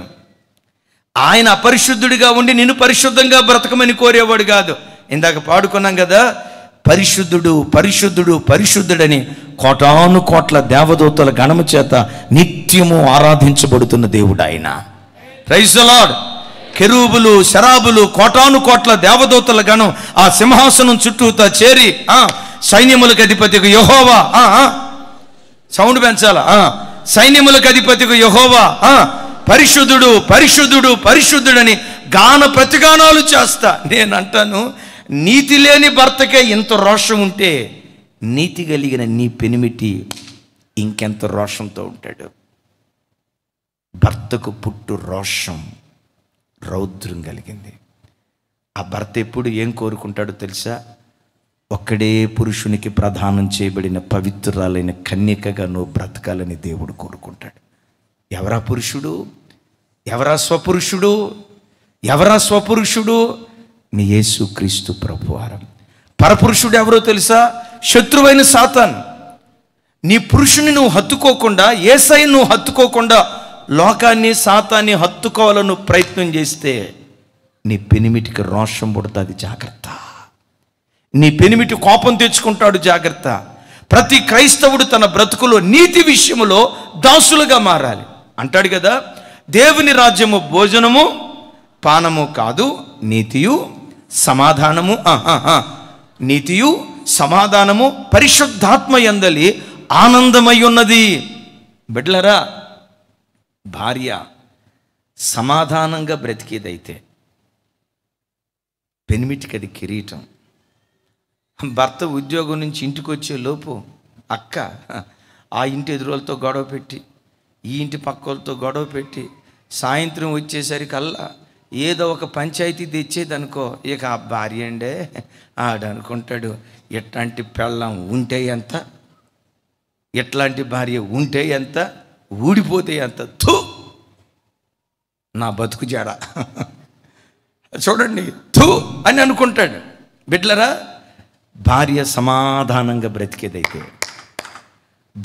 ఆయన అపరిశుద్ధుడిగా ఉండి నిన్ను పరిశుద్ధంగా బ్రతకమని కోరేవాడు కాదు ఇందాక పాడుకున్నాం కదా పరిశుద్ధుడు పరిశుద్ధుడు పరిశుద్ధుడని కోటాను కోట్ల దేవదూతల గణము చేత నిత్యము ఆరాధించబడుతున్న దేవుడు ఆయన రైసలాడ్ కెరూబులు శరాబులు కోటాను కోట్ల దేవదూతల గణం ఆ సింహాసనం చుట్టూతో చేరి సైన్యములకు అధిపతికి యహోవా సౌండ్ పెంచాల సైన్యములకు అధిపతికి యహోవా పరిశుద్ధుడు పరిశుద్ధుడు పరిశుద్ధుడని గాన ప్రతిగానాలు చేస్తా నేనంటాను నీతి లేని భర్తకే ఇంత రోషం ఉంటే నీతి కలిగిన నీ పెనిమిటి ఇంకెంత రోషంతో ఉంటాడు భర్తకు పుట్టు రోషం రౌద్రం కలిగింది ఆ భర్త ఎప్పుడు ఏం కోరుకుంటాడో తెలుసా ఒక్కడే పురుషునికి ప్రధానం చేయబడిన పవిత్రురాలైన కన్యకగా నువ్వు బ్రతకాలని దేవుడు కోరుకుంటాడు ఎవరా పురుషుడు ఎవరా స్వపురుషుడు ఎవరా స్వపురుషుడు నీ క్రీస్తు ప్రభువారం పరపురుషుడు ఎవరో తెలుసా శత్రువైన సాతాన్ నీ పురుషుని నువ్వు హత్తుకోకుండా ఏసై నువ్వు హత్తుకోకుండా లోకాన్ని సాతాన్ని హత్తుకోవాలని ప్రయత్నం చేస్తే నీ పెనిమిటికి రోషం పుడుతుంది జాగ్రత్త నీ పెనిమిటి కోపం తెచ్చుకుంటాడు జాగ్రత్త ప్రతి క్రైస్తవుడు తన బ్రతుకులో నీతి విషయంలో దాసులుగా మారాలి అంటాడు కదా దేవుని రాజ్యము భోజనము పానము కాదు నీతియు సమాధానము నీతియు సమాధానము పరిశుద్ధాత్మ ఎందలి ఆనందమై ఉన్నది బిడ్లరా భార్య సమాధానంగా బ్రతికేదైతే పెనిమిటికది కిరీటం భర్త ఉద్యోగం నుంచి ఇంటికి వచ్చే లోపు అక్క ఆ ఇంటి ఎదురులతో గొడవ పెట్టి ఈ ఇంటి పక్కలతో గొడవ పెట్టి సాయంత్రం వచ్చేసరికల్లా ఏదో ఒక పంచాయతీ తెచ్చేదనుకో ఇక ఆ భార్య అండే ఆడనుకుంటాడు ఎట్లాంటి పెళ్ళం ఉంటే ఎంత ఎట్లాంటి భార్య ఉంటే ఎంత ఊడిపోతే ఎంత థూ నా బతుకు జాడా చూడండి థూ అని అనుకుంటాడు బిడ్లరా భార్య సమాధానంగా బ్రతికేదైతే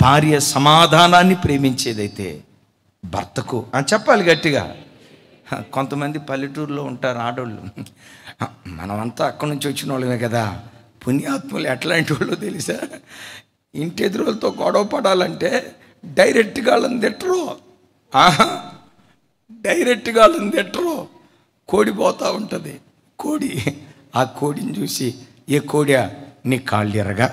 భార్య సమాధానాన్ని ప్రేమించేదైతే భర్తకు అని చెప్పాలి గట్టిగా కొంతమంది పల్లెటూరులో ఉంటారు ఆడోళ్ళు మనమంతా అక్కడి నుంచి వచ్చిన వాళ్ళమే కదా పుణ్యాత్ములు ఎట్లాంటి వాళ్ళు తెలుసా ఇంటి ఎదురులతో గొడవ పడాలంటే డైరెక్ట్గా వాళ్ళని తిట్టరు డైరెక్ట్గా వాళ్ళని తిట్టరు కోడి పోతూ ఉంటుంది కోడి ఆ కోడిని చూసి ఏ కోడియా నీ కాళ్ళు ఎరగా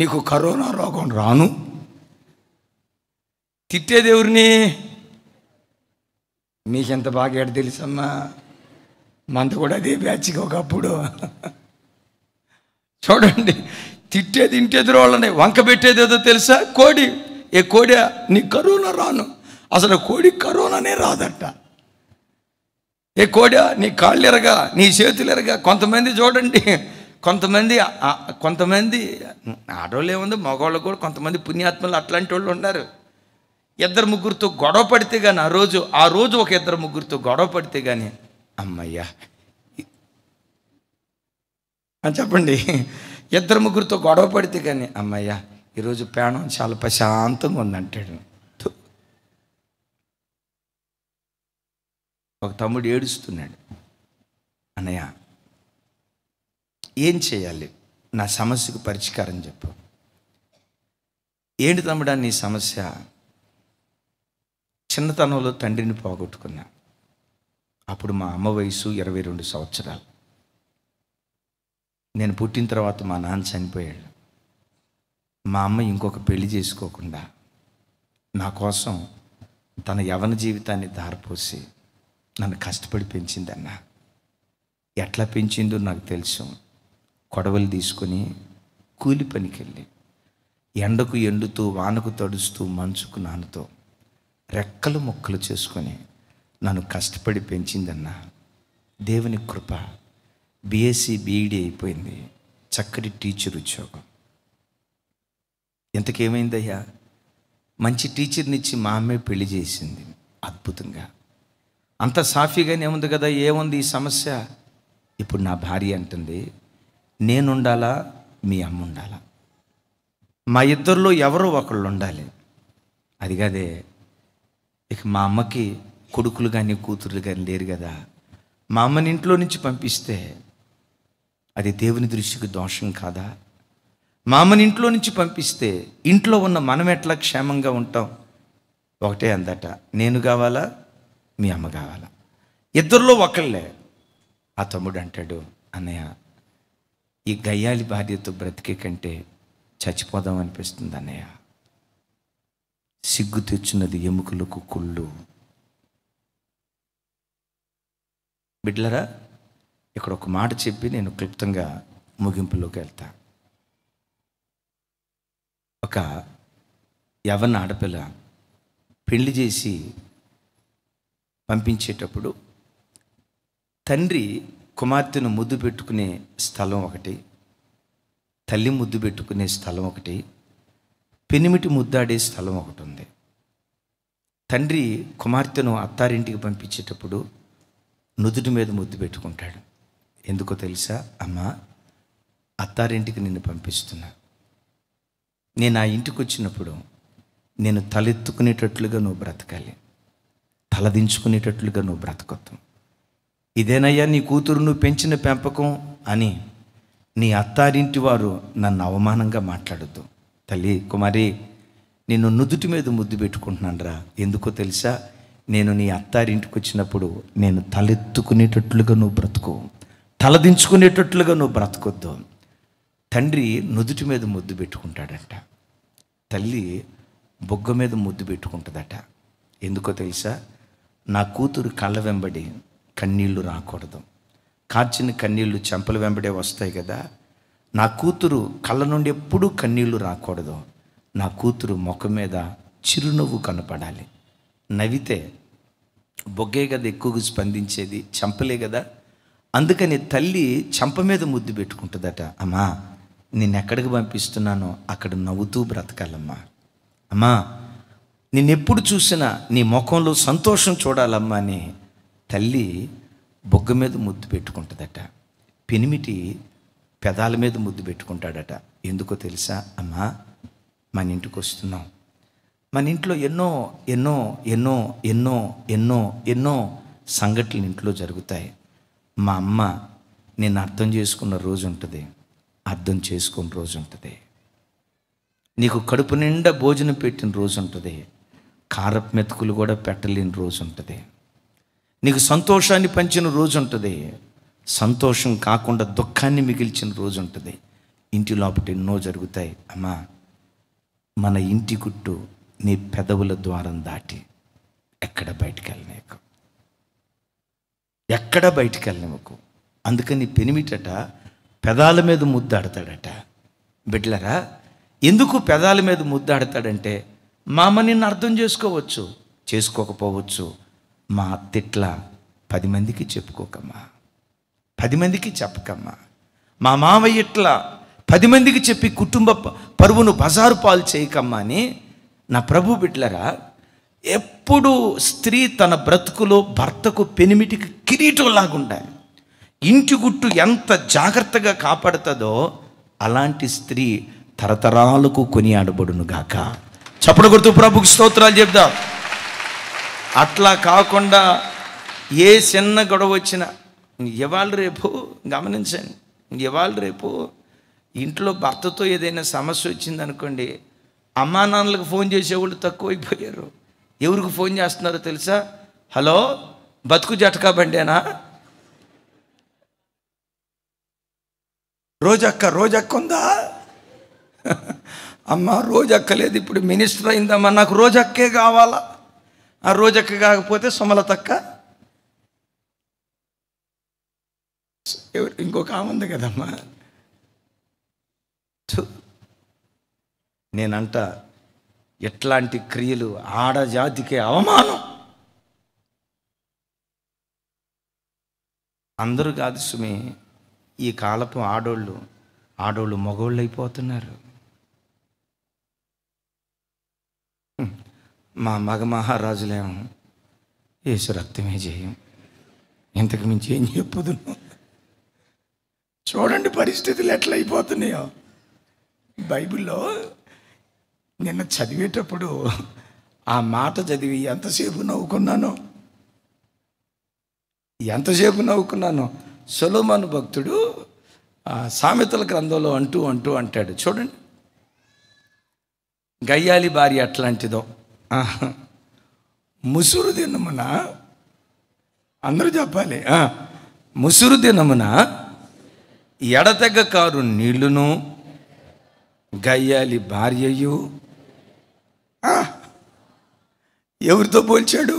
నీకు కరోనా రోగం రాను తిట్టేదేవురిని నీకెంత బాగా తెలుసమ్మా మంత కూడా అదే బ్యాచ్గా ఒకప్పుడు చూడండి తిట్టేది ఎదురు వాళ్ళని వంక పెట్టేది ఏదో తెలుసా కోడి ఏ కోడి నీ కరోనా రాను అసలు కోడి కరోనానే రాదట ఏ కోడ నీ కాళ్ళు ఎరగా నీ చేతులు ఎరగా కొంతమంది చూడండి కొంతమంది కొంతమంది ఆడవాళ్ళు ఏముంది మగవాళ్ళు కూడా కొంతమంది పుణ్యాత్మలు అట్లాంటి వాళ్ళు ఉన్నారు ఇద్దరు ముగ్గురితో గొడవ పడితే కానీ ఆ రోజు ఆ రోజు ఒక ఇద్దరు ముగ్గురితో గొడవ పడితే కానీ అమ్మయ్యా అని చెప్పండి ఇద్దరు ముగ్గురితో గొడవ పడితే కానీ అమ్మయ్యా ఈరోజు ప్రాణం చాలా ప్రశాంతంగా ఉందంటాడు ఒక తమ్ముడు ఏడుస్తున్నాడు అన్నయ్య ఏం చేయాలి నా సమస్యకు పరిష్కారం చెప్పు ఏంటి తమ్ముడా నీ సమస్య చిన్నతనంలో తండ్రిని పోగొట్టుకున్నా అప్పుడు మా అమ్మ వయసు ఇరవై రెండు సంవత్సరాలు నేను పుట్టిన తర్వాత మా నాన్న చనిపోయాడు మా అమ్మ ఇంకొక పెళ్లి చేసుకోకుండా నా కోసం తన యవన జీవితాన్ని దారిపోసి నన్ను కష్టపడి పెంచిందన్న ఎట్లా పెంచిందో నాకు తెలుసు కొడవలు తీసుకొని కూలి పనికి వెళ్ళి ఎండకు ఎండుతూ వానకు తడుస్తూ మంచుకు నానుతో రెక్కలు మొక్కలు చేసుకొని నన్ను కష్టపడి పెంచిందన్న దేవుని కృప బీఎస్సీ బీఈడి e అయిపోయింది చక్కటి టీచర్ ఉద్యోగం ఇంతకేమైందయ్యా మంచి టీచర్నిచ్చి మా అమ్మే పెళ్లి చేసింది అద్భుతంగా అంత సాఫీగానే ఉంది కదా ఏముంది ఈ సమస్య ఇప్పుడు నా భార్య అంటుంది నేనుండాలా మీ అమ్మ ఉండాలా మా ఇద్దరిలో ఎవరో ఒకళ్ళు ఉండాలి అది కాదే ఇక మా అమ్మకి కొడుకులు కానీ కూతుర్లు కానీ లేరు కదా మా అమ్మని ఇంట్లో నుంచి పంపిస్తే అది దేవుని దృష్టికి దోషం కాదా మామని ఇంట్లో నుంచి పంపిస్తే ఇంట్లో ఉన్న మనం ఎట్లా క్షేమంగా ఉంటాం ఒకటే అందట నేను కావాలా మీ అమ్మ కావాలా ఇద్దరిలో ఒకళ్ళే ఆ తమ్ముడు అంటాడు అన్నయ్య ఈ గయ్యాలి భార్యతో బ్రతికే కంటే చచ్చిపోదాం అనిపిస్తుంది అన్నయ్య సిగ్గు తెచ్చినది ఎముకలకు కుళ్ళు బిడ్లరా ఇక్కడ ఒక మాట చెప్పి నేను క్లుప్తంగా ముగింపులోకి వెళ్తా ఒక యవన ఆడపిల్ల పెళ్లి చేసి పంపించేటప్పుడు తండ్రి కుమార్తెను ముద్దు పెట్టుకునే స్థలం ఒకటి తల్లి ముద్దు పెట్టుకునే స్థలం ఒకటి పెనిమిటి ముద్దాడే స్థలం ఒకటి ఉంది తండ్రి కుమార్తెను అత్తారింటికి పంపించేటప్పుడు నుదుటి మీద ముద్దు పెట్టుకుంటాడు ఎందుకో తెలుసా అమ్మా అత్తారింటికి నిన్ను పంపిస్తున్నా నేను ఆ ఇంటికి వచ్చినప్పుడు నేను తలెత్తుకునేటట్లుగా నువ్వు బ్రతకాలి తలదించుకునేటట్లుగా నువ్వు బ్రతకొద్దు ఇదేనయ్యా నీ కూతురు నువ్వు పెంచిన పెంపకం అని నీ అత్తారింటి వారు నన్ను అవమానంగా మాట్లాడద్దు తల్లి కుమారి నిన్ను నుదుటి మీద ముద్దు పెట్టుకుంటున్నాను రా ఎందుకో తెలుసా నేను నీ అత్తారింటికి వచ్చినప్పుడు నేను తలెత్తుకునేటట్లుగా నువ్వు బ్రతుకు తలదించుకునేటట్లుగా నువ్వు బ్రతకొద్దు తండ్రి నుదుటి మీద ముద్దు పెట్టుకుంటాడంట తల్లి బొగ్గ మీద ముద్దు పెట్టుకుంటుందట ఎందుకో తెలుసా నా కూతురు కళ్ళ వెంబడి కన్నీళ్లు రాకూడదు కాచిన కన్నీళ్లు చెంపల వెంబడే వస్తాయి కదా నా కూతురు కళ్ళ నుండి ఎప్పుడూ కన్నీళ్లు రాకూడదు నా కూతురు ముఖం మీద చిరునవ్వు కనపడాలి నవ్వితే బొగ్గే కదా ఎక్కువగా స్పందించేది చెంపలే కదా అందుకని తల్లి చంప మీద ముద్దు పెట్టుకుంటుందట అమ్మా నేను ఎక్కడికి పంపిస్తున్నానో అక్కడ నవ్వుతూ బ్రతకాలమ్మా అమ్మా నిన్నెప్పుడు చూసినా నీ ముఖంలో సంతోషం చూడాలమ్మా అని తల్లి బొగ్గ మీద ముద్దు పెట్టుకుంటుందట పెనిమిటి పెదాల మీద ముద్దు పెట్టుకుంటాడట ఎందుకో తెలుసా అమ్మా మన ఇంటికి వస్తున్నాం మన ఇంట్లో ఎన్నో ఎన్నో ఎన్నో ఎన్నో ఎన్నో ఎన్నో సంఘటనలు ఇంట్లో జరుగుతాయి మా అమ్మ నేను అర్థం చేసుకున్న రోజు ఉంటుంది అర్థం చేసుకున్న రోజు ఉంటుంది నీకు కడుపు నిండా భోజనం పెట్టిన రోజు ఉంటుంది కారపు మెతుకులు కూడా పెట్టలేని రోజు ఉంటుంది నీకు సంతోషాన్ని పంచిన రోజు ఉంటుంది సంతోషం కాకుండా దుఃఖాన్ని మిగిల్చిన రోజు ఉంటుంది ఇంటి లోపల ఎన్నో జరుగుతాయి అమ్మా మన ఇంటి గుట్టు నీ పెదవుల ద్వారం దాటి ఎక్కడ బయటికి వెళ్ళలేకు ఎక్కడ బయటికి వెళ్ళనివ్వకు అందుకని పెనిమిటట పెదాల మీద ముద్దాడతాడట బిడ్లరా ఎందుకు పెదాల మీద ముద్దాడతాడంటే మా అమ్మ నిన్ను అర్థం చేసుకోవచ్చు చేసుకోకపోవచ్చు మా అత్తిట్ల పది మందికి చెప్పుకోకమ్మా పది మందికి చెప్పకమ్మా మా మామయ్య ఇట్లా పది మందికి చెప్పి కుటుంబ పరువును బజారు పాలు చేయకమ్మా అని నా ప్రభు బిడ్లరా ఎప్పుడు స్త్రీ తన బ్రతుకులో భర్తకు పెనిమిటికి కిరీటంలాగుండా ఇంటి గుట్టు ఎంత జాగ్రత్తగా కాపాడుతుందో అలాంటి స్త్రీ తరతరాలకు కొనియాడబడును గాక చప్పుడు గుర్తు ప్రభుకి స్తోత్రాలు చెప్దా అట్లా కాకుండా ఏ చిన్న గొడవ వచ్చినా ఇవాళ రేపు గమనించండి ఇవాళ రేపు ఇంట్లో భర్తతో ఏదైనా సమస్య వచ్చిందనుకోండి అమ్మానాన్నలకు ఫోన్ చేసేవాళ్ళు తక్కువైపోయారు ఎవరికి ఫోన్ చేస్తున్నారో తెలుసా హలో బతుకు జటకా బండేనా రోజక్క రోజక్క ఉందా అమ్మ రోజక్క లేదు ఇప్పుడు మినిస్టర్ అయిందమ్మా నాకు రోజక్కే కావాలా ఆ రోజక్క కాకపోతే సుమలతక్క ఇంకొక ఆమె ఉంది కదమ్మా నేనంట ఎట్లాంటి క్రియలు ఆడజాతికే అవమానం అందరూ కాదు సుమే ఈ కాలపు ఆడోళ్ళు ఆడోళ్ళు మగోళ్ళు అయిపోతున్నారు మా మగ మహారాజులేము యేసు రక్తమే జయం ఇంతకు మించి ఏం చెప్పదు చూడండి పరిస్థితులు ఎట్లయిపోతున్నాయో అయిపోతున్నాయో బైబిల్లో నిన్న చదివేటప్పుడు ఆ మాట చదివి ఎంతసేపు నవ్వుకున్నాను ఎంతసేపు నవ్వుకున్నాను సొలోమాను భక్తుడు సామెతల గ్రంథంలో అంటూ అంటూ అంటాడు చూడండి గయ్యాలి భార్య అట్లాంటిదో ముసురు దినమున అందరూ చెప్పాలి ముసురు దినమున ఎడతెగ్గ కారు నీళ్లును గయ్యాలి భార్యయు ఎవరితో పోల్చాడు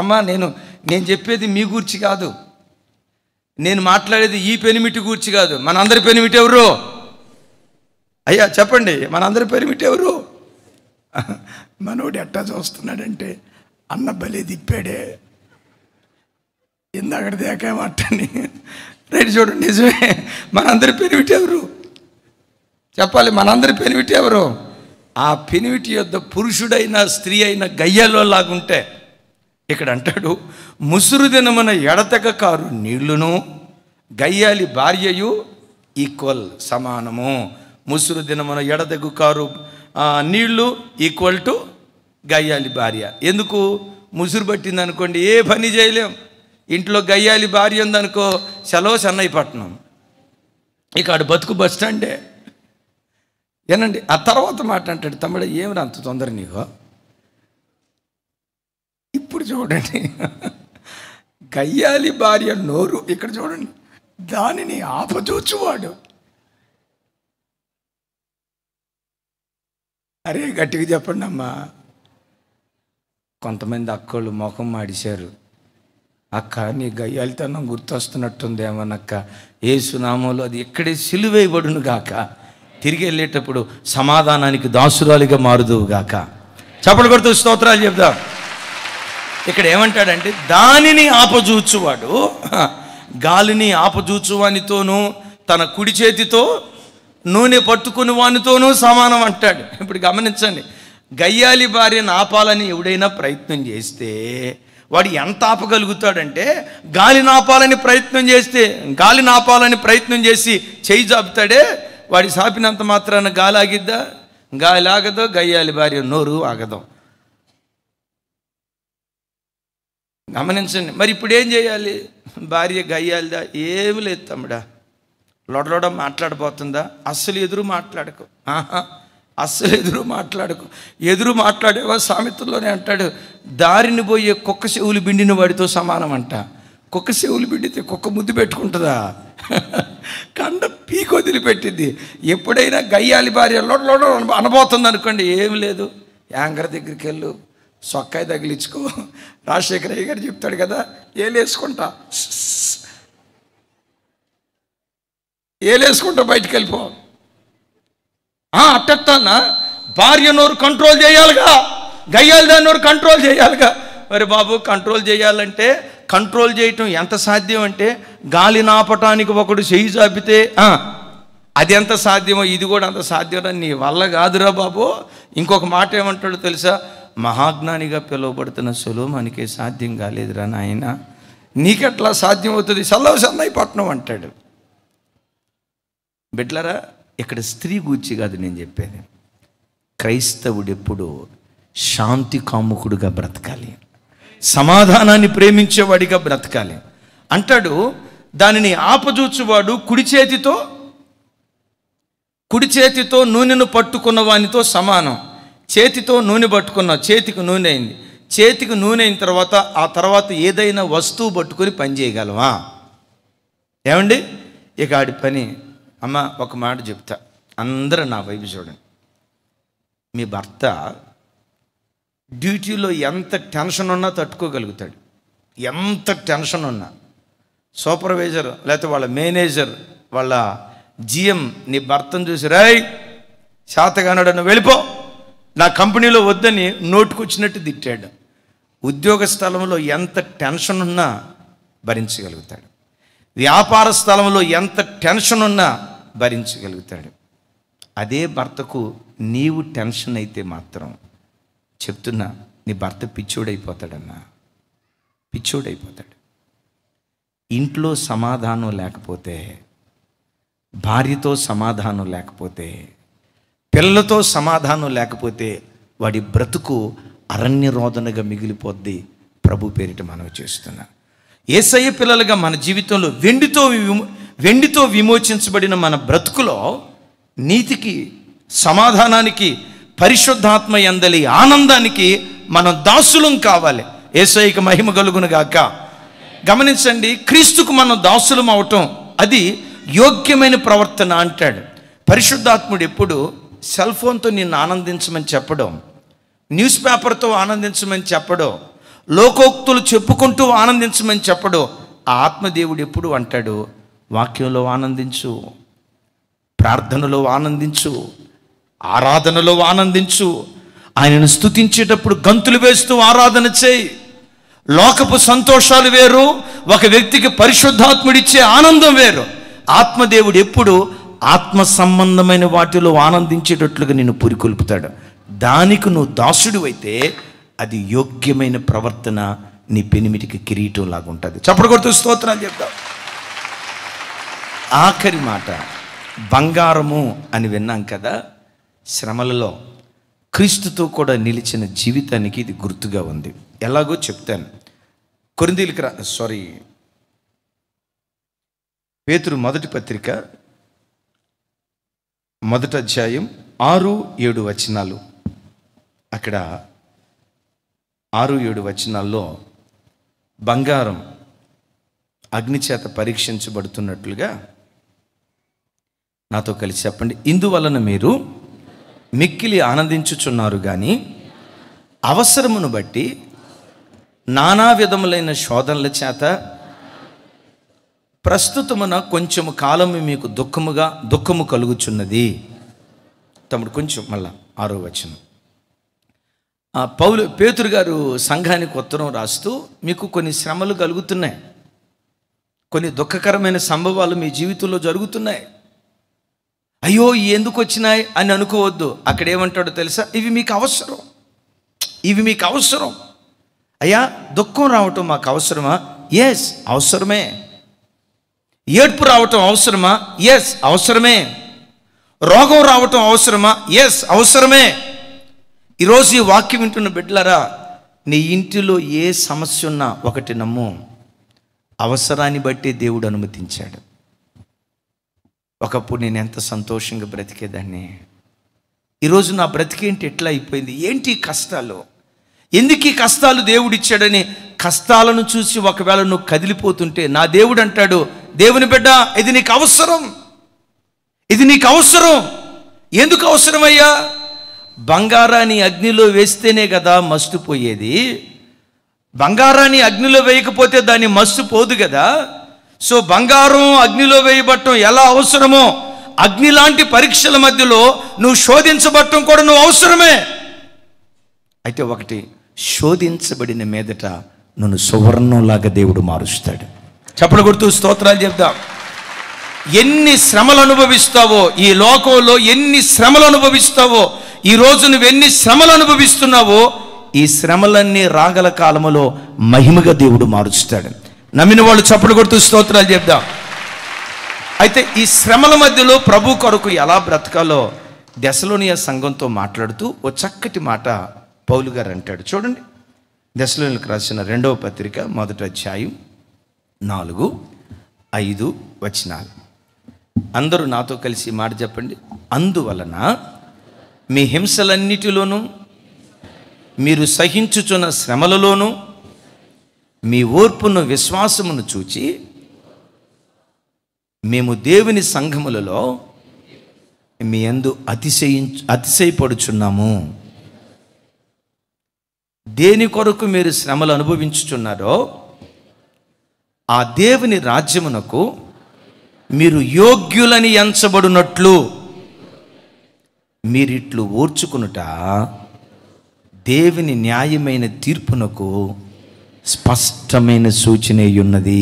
అమ్మ నేను నేను చెప్పేది మీ గురించి కాదు నేను మాట్లాడేది ఈ పెనిమిటి గురించి కాదు మనందరి పెనిమిటి ఎవరు అయ్యా చెప్పండి మనందరి పెనిమిటి ఎవరు మనోడు ఎట్టా చూస్తున్నాడంటే అన్న బలే తిప్పాడే ఇందాక దేకేమట్టని రైట్ చూడండి నిజమే మనందరి పెనిమిటి ఎవరు చెప్పాలి మనందరి పెనిమిటి ఎవరు ఆ పెనివిటి యొద్ పురుషుడైన స్త్రీ అయిన గయ్యలో లాగుంటే ఇక్కడ అంటాడు ముసురు దినమున కారు నీళ్లును గయ్యాలి భార్యయు ఈక్వల్ సమానము ముసురు దినమున ఎడదెగు కారు నీళ్లు ఈక్వల్ టు గయ్యాలి భార్య ఎందుకు ముసురు పట్టింది అనుకోండి ఏ పని చేయలేం ఇంట్లో గయ్యాలి భార్య ఉందనుకో సెలవు సన్నయ్యపట్నం ఇక అటు బతుకు బస్ స్టాండే ఏనండి ఆ తర్వాత మాట అంటాడు తమ్ముడు ఏమిరా అంత తొందర నీకో ఇప్పుడు చూడండి గయ్యాలి భార్య నోరు ఇక్కడ చూడండి దానిని ఆపచూచువాడు అరే గట్టిగా చెప్పండి అమ్మా కొంతమంది అక్కళ్ళు ముఖం మాడిశారు అక్క నీ గయ్యాలితనం గుర్తొస్తున్నట్టుంది ఏ సునామాలు అది ఎక్కడే సిలువేయబడును గాక తిరిగి వెళ్ళేటప్పుడు సమాధానానికి దాసురాలిగా మారుదువుగాక చప్పలు కొడుతూ స్తోత్రాలు చెప్దాం ఇక్కడ ఏమంటాడంటే దానిని ఆపజూచువాడు గాలిని ఆపజూచువానితోనూ తన కుడి చేతితో నూనె పట్టుకుని వానితోనూ సమానం అంటాడు ఇప్పుడు గమనించండి గయ్యాలి భార్యను ఆపాలని ఎవడైనా ప్రయత్నం చేస్తే వాడు ఎంత ఆపగలుగుతాడంటే గాలి నాపాలని ప్రయత్నం చేస్తే గాలి నాపాలని ప్రయత్నం చేసి చేయి జాపుతాడే వాడి సాపినంత మాత్రాన గాలి ఆగిద్దా గాలి ఆగదు గయ్యాలి భార్య నోరు ఆగదు గమనించండి మరి ఇప్పుడు ఏం చేయాలి భార్య గయ్యాలిదా ఏమి లేదు తమ్ముడా లొడలోడ మాట్లాడబోతుందా అస్సలు ఎదురు మాట్లాడకు అస్సలు ఎదురు మాట్లాడకు ఎదురు మాట్లాడేవా సామెతల్లోనే అంటాడు దారిని పోయే కుక్క చెవులు బిండిన వాడితో సమానం అంటా కుక్క చెవులు బిడ్డితే కుక్క ముద్దు పెట్టుకుంటుందా కండ పీకి వదిలిపెట్టింది ఎప్పుడైనా గయ్యాలి భార్య లోడ లోడ అనబోతుంది అనుకోండి ఏం లేదు యాంకర్ దగ్గరికి వెళ్ళు సొక్కాయి తగిలించుకో రాజశేఖర అయ్య గారు చెప్తాడు కదా ఏలేసుకుంటా ఏలేసుకుంటా బయటికి వెళ్ళిపో అట్టెత్తానా భార్య నోరు కంట్రోల్ చేయాలిగా గయ్యాలి దాని నోరు కంట్రోల్ చేయాలిగా మరి బాబు కంట్రోల్ చేయాలంటే కంట్రోల్ చేయటం ఎంత సాధ్యం అంటే గాలి నాపటానికి ఒకడు చేయి చాపితే అది ఎంత సాధ్యమో ఇది కూడా అంత సాధ్యమని నీ వల్ల కాదురా బాబు ఇంకొక మాట ఏమంటాడో తెలుసా మహాజ్ఞానిగా పిలువబడుతున్న సులోమానికే సాధ్యం కాలేదురా నాయన నీకెట్లా సాధ్యం అవుతుంది సల్లవ సన్నాయి పట్నం అంటాడు బిడ్లరా ఇక్కడ స్త్రీ గూర్చి కాదు నేను చెప్పేది క్రైస్తవుడు ఎప్పుడు శాంతి కాముకుడుగా బ్రతకాలి సమాధానాన్ని ప్రేమించేవాడిగా బ్రతకాలి అంటాడు దానిని ఆపజూచువాడు కుడి చేతితో కుడి చేతితో నూనెను పట్టుకున్న వానితో సమానం చేతితో నూనె పట్టుకున్న చేతికి నూనె అయింది చేతికి నూనె అయిన తర్వాత ఆ తర్వాత ఏదైనా వస్తువు పట్టుకొని పని చేయగలవా ఏమండి ఇక ఆడి పని అమ్మ ఒక మాట చెప్తా అందరూ నా వైపు చూడండి మీ భర్త డ్యూటీలో ఎంత టెన్షన్ ఉన్నా తట్టుకోగలుగుతాడు ఎంత టెన్షన్ ఉన్నా సూపర్వైజర్ లేకపోతే వాళ్ళ మేనేజర్ వాళ్ళ జిఎం నీ భర్తను చూసి రాయ్ శాతగానడు నువ్వు వెళ్ళిపో నా కంపెనీలో వద్దని నోటుకొచ్చినట్టు తిట్టాడు ఉద్యోగ స్థలంలో ఎంత టెన్షన్ ఉన్నా భరించగలుగుతాడు వ్యాపార స్థలంలో ఎంత టెన్షన్ ఉన్నా భరించగలుగుతాడు అదే భర్తకు నీవు టెన్షన్ అయితే మాత్రం చెప్తున్నా నీ భర్త పిచ్చోడైపోతాడన్నా పిచ్చోడైపోతాడు ఇంట్లో సమాధానం లేకపోతే భార్యతో సమాధానం లేకపోతే పిల్లలతో సమాధానం లేకపోతే వాడి బ్రతుకు అరణ్యరోధనగా మిగిలిపోద్ది ప్రభు పేరిట మనం చేస్తున్నా ఏసయ్య పిల్లలుగా మన జీవితంలో వెండితో వెండితో విమోచించబడిన మన బ్రతుకులో నీతికి సమాధానానికి పరిశుద్ధాత్మ ఎందలి ఆనందానికి మనం దాసులం కావాలి ఏసైక మహిమ కలుగును గాక గమనించండి క్రీస్తుకు మనం దాసులం అవటం అది యోగ్యమైన ప్రవర్తన అంటాడు పరిశుద్ధాత్ముడు ఎప్పుడు సెల్ ఫోన్తో నిన్ను ఆనందించమని చెప్పడం న్యూస్ పేపర్తో ఆనందించమని చెప్పడం లోకోక్తులు చెప్పుకుంటూ ఆనందించమని చెప్పడం ఆ ఆత్మదేవుడు ఎప్పుడు అంటాడు వాక్యంలో ఆనందించు ప్రార్థనలో ఆనందించు ఆరాధనలో ఆనందించు ఆయనను స్థుతించేటప్పుడు గంతులు వేస్తూ ఆరాధన చేయి లోకపు సంతోషాలు వేరు ఒక వ్యక్తికి పరిశుద్ధాత్ముడిచ్చే ఆనందం వేరు ఆత్మదేవుడు ఎప్పుడు ఆత్మ సంబంధమైన వాటిలో ఆనందించేటట్లుగా నిన్ను పురికొల్పుతాడు దానికి నువ్వు దాసుడు అయితే అది యోగ్యమైన ప్రవర్తన నీ పెనిమిటికి కిరీటం లాగా ఉంటుంది చప్పుడు కొడుతూ స్తోత్రాలు చెప్తావు ఆఖరి మాట బంగారము అని విన్నాం కదా శ్రమలలో క్రీస్తుతో కూడా నిలిచిన జీవితానికి ఇది గుర్తుగా ఉంది ఎలాగో చెప్తాను కొరిందీలకు రా సారీ పేతురు మొదటి పత్రిక మొదటి అధ్యాయం ఆరు ఏడు వచనాలు అక్కడ ఆరు ఏడు వచనాల్లో బంగారం అగ్నిచేత పరీక్షించబడుతున్నట్లుగా నాతో కలిసి చెప్పండి ఇందువలన మీరు మిక్కిలి ఆనందించుచున్నారు కానీ అవసరమును బట్టి నానా విధములైన శోధనల చేత ప్రస్తుతమున కొంచెము కాలము మీకు దుఃఖముగా దుఃఖము కలుగుచున్నది తమ్ముడు కొంచెం మళ్ళా ఆరో వచనం పౌలు పేతురు గారు సంఘానికి ఉత్తరం రాస్తూ మీకు కొన్ని శ్రమలు కలుగుతున్నాయి కొన్ని దుఃఖకరమైన సంభవాలు మీ జీవితంలో జరుగుతున్నాయి అయ్యో ఎందుకు వచ్చినాయి అని అనుకోవద్దు అక్కడ ఏమంటాడో తెలుసా ఇవి మీకు అవసరం ఇవి మీకు అవసరం అయ్యా దుఃఖం రావటం మాకు అవసరమా ఎస్ అవసరమే ఏడ్పు రావటం అవసరమా ఎస్ అవసరమే రోగం రావటం అవసరమా ఎస్ అవసరమే ఈరోజు ఈ వాక్యం వింటున్న బిడ్డలరా నీ ఇంటిలో ఏ సమస్య ఉన్నా ఒకటి నమ్ము అవసరాన్ని బట్టి దేవుడు అనుమతించాడు ఒకప్పుడు నేను ఎంత సంతోషంగా బ్రతికేదాన్ని ఈరోజు నా బ్రతికేంటి ఎట్లా అయిపోయింది ఏంటి కష్టాలు ఎందుకు ఈ కష్టాలు దేవుడిచ్చాడని కష్టాలను చూసి ఒకవేళ నువ్వు కదిలిపోతుంటే నా దేవుడు అంటాడు దేవుని బిడ్డ ఇది నీకు అవసరం ఇది నీకు అవసరం ఎందుకు అవసరమయ్యా బంగారాన్ని అగ్నిలో వేస్తేనే కదా మస్తుపోయేది బంగారాన్ని అగ్నిలో వేయకపోతే దాన్ని మస్తు పోదు కదా సో బంగారం అగ్నిలో వేయబట్టం ఎలా అవసరమో అగ్ని లాంటి పరీక్షల మధ్యలో నువ్వు శోధించబట్టం కూడా నువ్వు అవసరమే అయితే ఒకటి శోధించబడిన మీదట నన్ను సువర్ణంలాగా దేవుడు మారుస్తాడు చెప్పడం గుర్తు స్తోత్రాలు చెప్దాం ఎన్ని శ్రమలు అనుభవిస్తావో ఈ లోకంలో ఎన్ని శ్రమలు అనుభవిస్తావో ఈ రోజు నువ్వు ఎన్ని శ్రమలు అనుభవిస్తున్నావో ఈ శ్రమలన్నీ రాగల కాలంలో మహిమగా దేవుడు మారుస్తాడు నమ్మిన వాళ్ళు చప్పుడు కొడుతూ స్తోత్రాలు చెప్దాం అయితే ఈ శ్రమల మధ్యలో ప్రభు కొరకు ఎలా బ్రతకాలో దశలోనియ సంఘంతో మాట్లాడుతూ ఓ చక్కటి మాట పౌలు గారు అంటాడు చూడండి దశలోనికి రాసిన రెండవ పత్రిక మొదట అధ్యాయం నాలుగు ఐదు వచనాలు అందరూ నాతో కలిసి మాట చెప్పండి అందువలన మీ హింసలన్నిటిలోనూ మీరు సహించుచున్న శ్రమలలోనూ మీ ఓర్పును విశ్వాసమును చూచి మేము దేవుని సంఘములలో మీ ఎందు అతిశయి అతిశయపడుచున్నాము దేని కొరకు మీరు శ్రమలు అనుభవించుచున్నారో ఆ దేవుని రాజ్యమునకు మీరు యోగ్యులని ఎంచబడినట్లు మీరిట్లు ఓర్చుకునుట దేవుని న్యాయమైన తీర్పునకు స్పష్టమైన సూచన ఉన్నది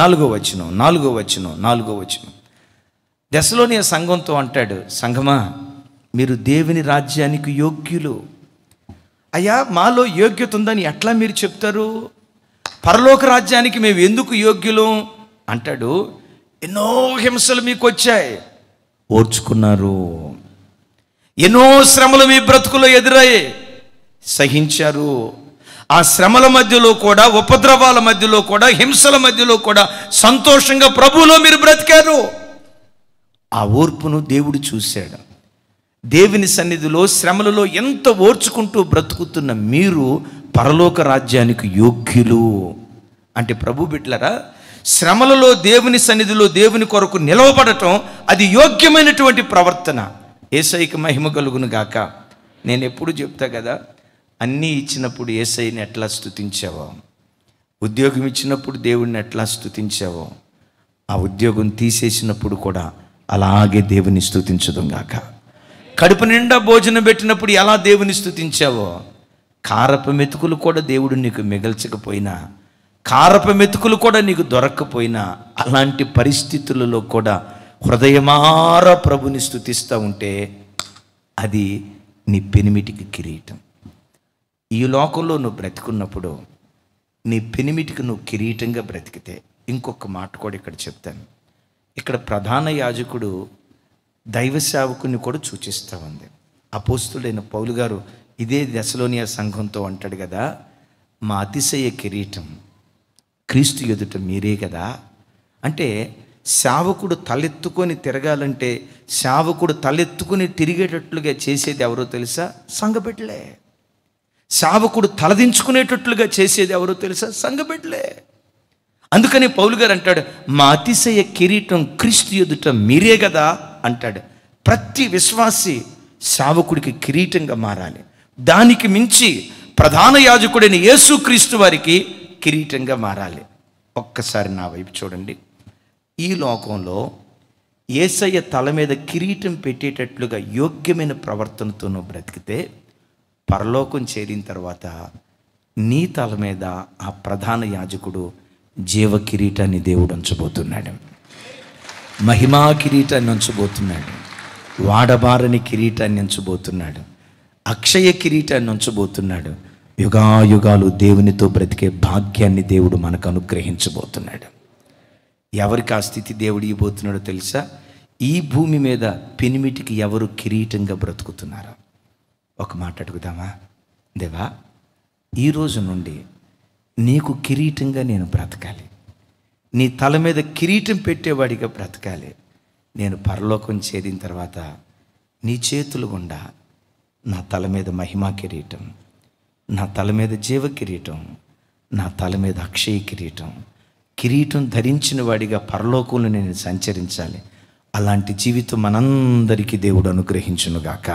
నాలుగో వచనం నాలుగో వచనం నాలుగో వచనం దశలోని సంఘంతో అంటాడు సంఘమా మీరు దేవుని రాజ్యానికి యోగ్యులు అయ్యా మాలో యోగ్యత ఉందని ఎట్లా మీరు చెప్తారు పరలోక రాజ్యానికి మేము ఎందుకు యోగ్యులు అంటాడు ఎన్నో హింసలు మీకు వచ్చాయి ఓర్చుకున్నారు ఎన్నో శ్రమలు మీ బ్రతుకులో ఎదురయ్యాయి సహించారు ఆ శ్రమల మధ్యలో కూడా ఉపద్రవాల మధ్యలో కూడా హింసల మధ్యలో కూడా సంతోషంగా ప్రభువులో మీరు బ్రతికారు ఆ ఓర్పును దేవుడు చూశాడు దేవుని సన్నిధిలో శ్రమలలో ఎంత ఓర్చుకుంటూ బ్రతుకుతున్న మీరు పరలోక రాజ్యానికి యోగ్యులు అంటే ప్రభు బిడ్లరా శ్రమలలో దేవుని సన్నిధిలో దేవుని కొరకు నిలవబడటం అది యోగ్యమైనటువంటి ప్రవర్తన ఏసైకి మహిమ కలుగును గాక నేను ఎప్పుడు చెప్తా కదా అన్నీ ఇచ్చినప్పుడు ఏసైని ఎట్లా స్థుతించావో ఉద్యోగం ఇచ్చినప్పుడు దేవుణ్ణి ఎట్లా స్థుతించావో ఆ ఉద్యోగం తీసేసినప్పుడు కూడా అలాగే దేవుని స్థుతించదుగాక కడుపు నిండా భోజనం పెట్టినప్పుడు ఎలా దేవుని స్థుతించావో కారప మెతుకులు కూడా దేవుడు నీకు మిగల్చకపోయినా కారప మెతుకులు కూడా నీకు దొరక్కపోయినా అలాంటి పరిస్థితులలో కూడా హృదయమార ప్రభుని స్థుతిస్తూ ఉంటే అది నీ పెనిమిటికి కిరీటం ఈ లోకంలో నువ్వు బ్రతికున్నప్పుడు నీ పెనిమిటికి నువ్వు కిరీటంగా బ్రతికితే ఇంకొక మాట కూడా ఇక్కడ చెప్తాను ఇక్కడ ప్రధాన యాజకుడు దైవ సేవకుని కూడా సూచిస్తూ ఉంది అపోస్తుడైన పౌలు గారు ఇదే దశలోనియా సంఘంతో అంటాడు కదా మా అతిశయ కిరీటం క్రీస్తు ఎదుట మీరే కదా అంటే శావకుడు తలెత్తుకొని తిరగాలంటే శావకుడు తలెత్తుకొని తిరిగేటట్లుగా చేసేది ఎవరో తెలుసా సంఘపెట్టలే సేవకుడు తలదించుకునేటట్లుగా చేసేది ఎవరో తెలుసా సంగబిడ్డలే అందుకని పౌలు గారు అంటాడు మా అతిశయ కిరీటం క్రీస్తు ఎదుట మీరే కదా అంటాడు ప్రతి విశ్వాసి సేవకుడికి కిరీటంగా మారాలి దానికి మించి ప్రధాన యాజకుడైన యేసుక్రీస్తు వారికి కిరీటంగా మారాలి ఒక్కసారి నా వైపు చూడండి ఈ లోకంలో ఏసయ్య తల మీద కిరీటం పెట్టేటట్లుగా యోగ్యమైన ప్రవర్తనతోనూ బ్రతికితే పరలోకం చేరిన తర్వాత నీ తల మీద ఆ ప్రధాన యాజకుడు జీవ కిరీటాన్ని దేవుడు ఉంచబోతున్నాడు మహిమా కిరీటాన్ని ఉంచబోతున్నాడు వాడబారని కిరీటాన్ని ఉంచబోతున్నాడు అక్షయ కిరీటాన్ని ఉంచబోతున్నాడు యుగాయుగాలు దేవునితో బ్రతికే భాగ్యాన్ని దేవుడు మనకు అనుగ్రహించబోతున్నాడు ఎవరికి ఆ స్థితి దేవుడు ఇవ్వబోతున్నాడో తెలుసా ఈ భూమి మీద పినిమిటికి ఎవరు కిరీటంగా బ్రతుకుతున్నారా ఒక మాట అడుగుదామా దేవా ఈరోజు నుండి నీకు కిరీటంగా నేను బ్రతకాలి నీ తల మీద కిరీటం పెట్టేవాడిగా బ్రతకాలి నేను పరలోకం చేరిన తర్వాత నీ చేతులు గుండా నా తల మీద మహిమా కిరీటం నా తల మీద జీవ కిరీటం నా తల మీద అక్షయ కిరీటం కిరీటం ధరించిన వాడిగా పరలోకంలో నేను సంచరించాలి అలాంటి జీవితం మనందరికీ దేవుడు అనుగ్రహించునుగాక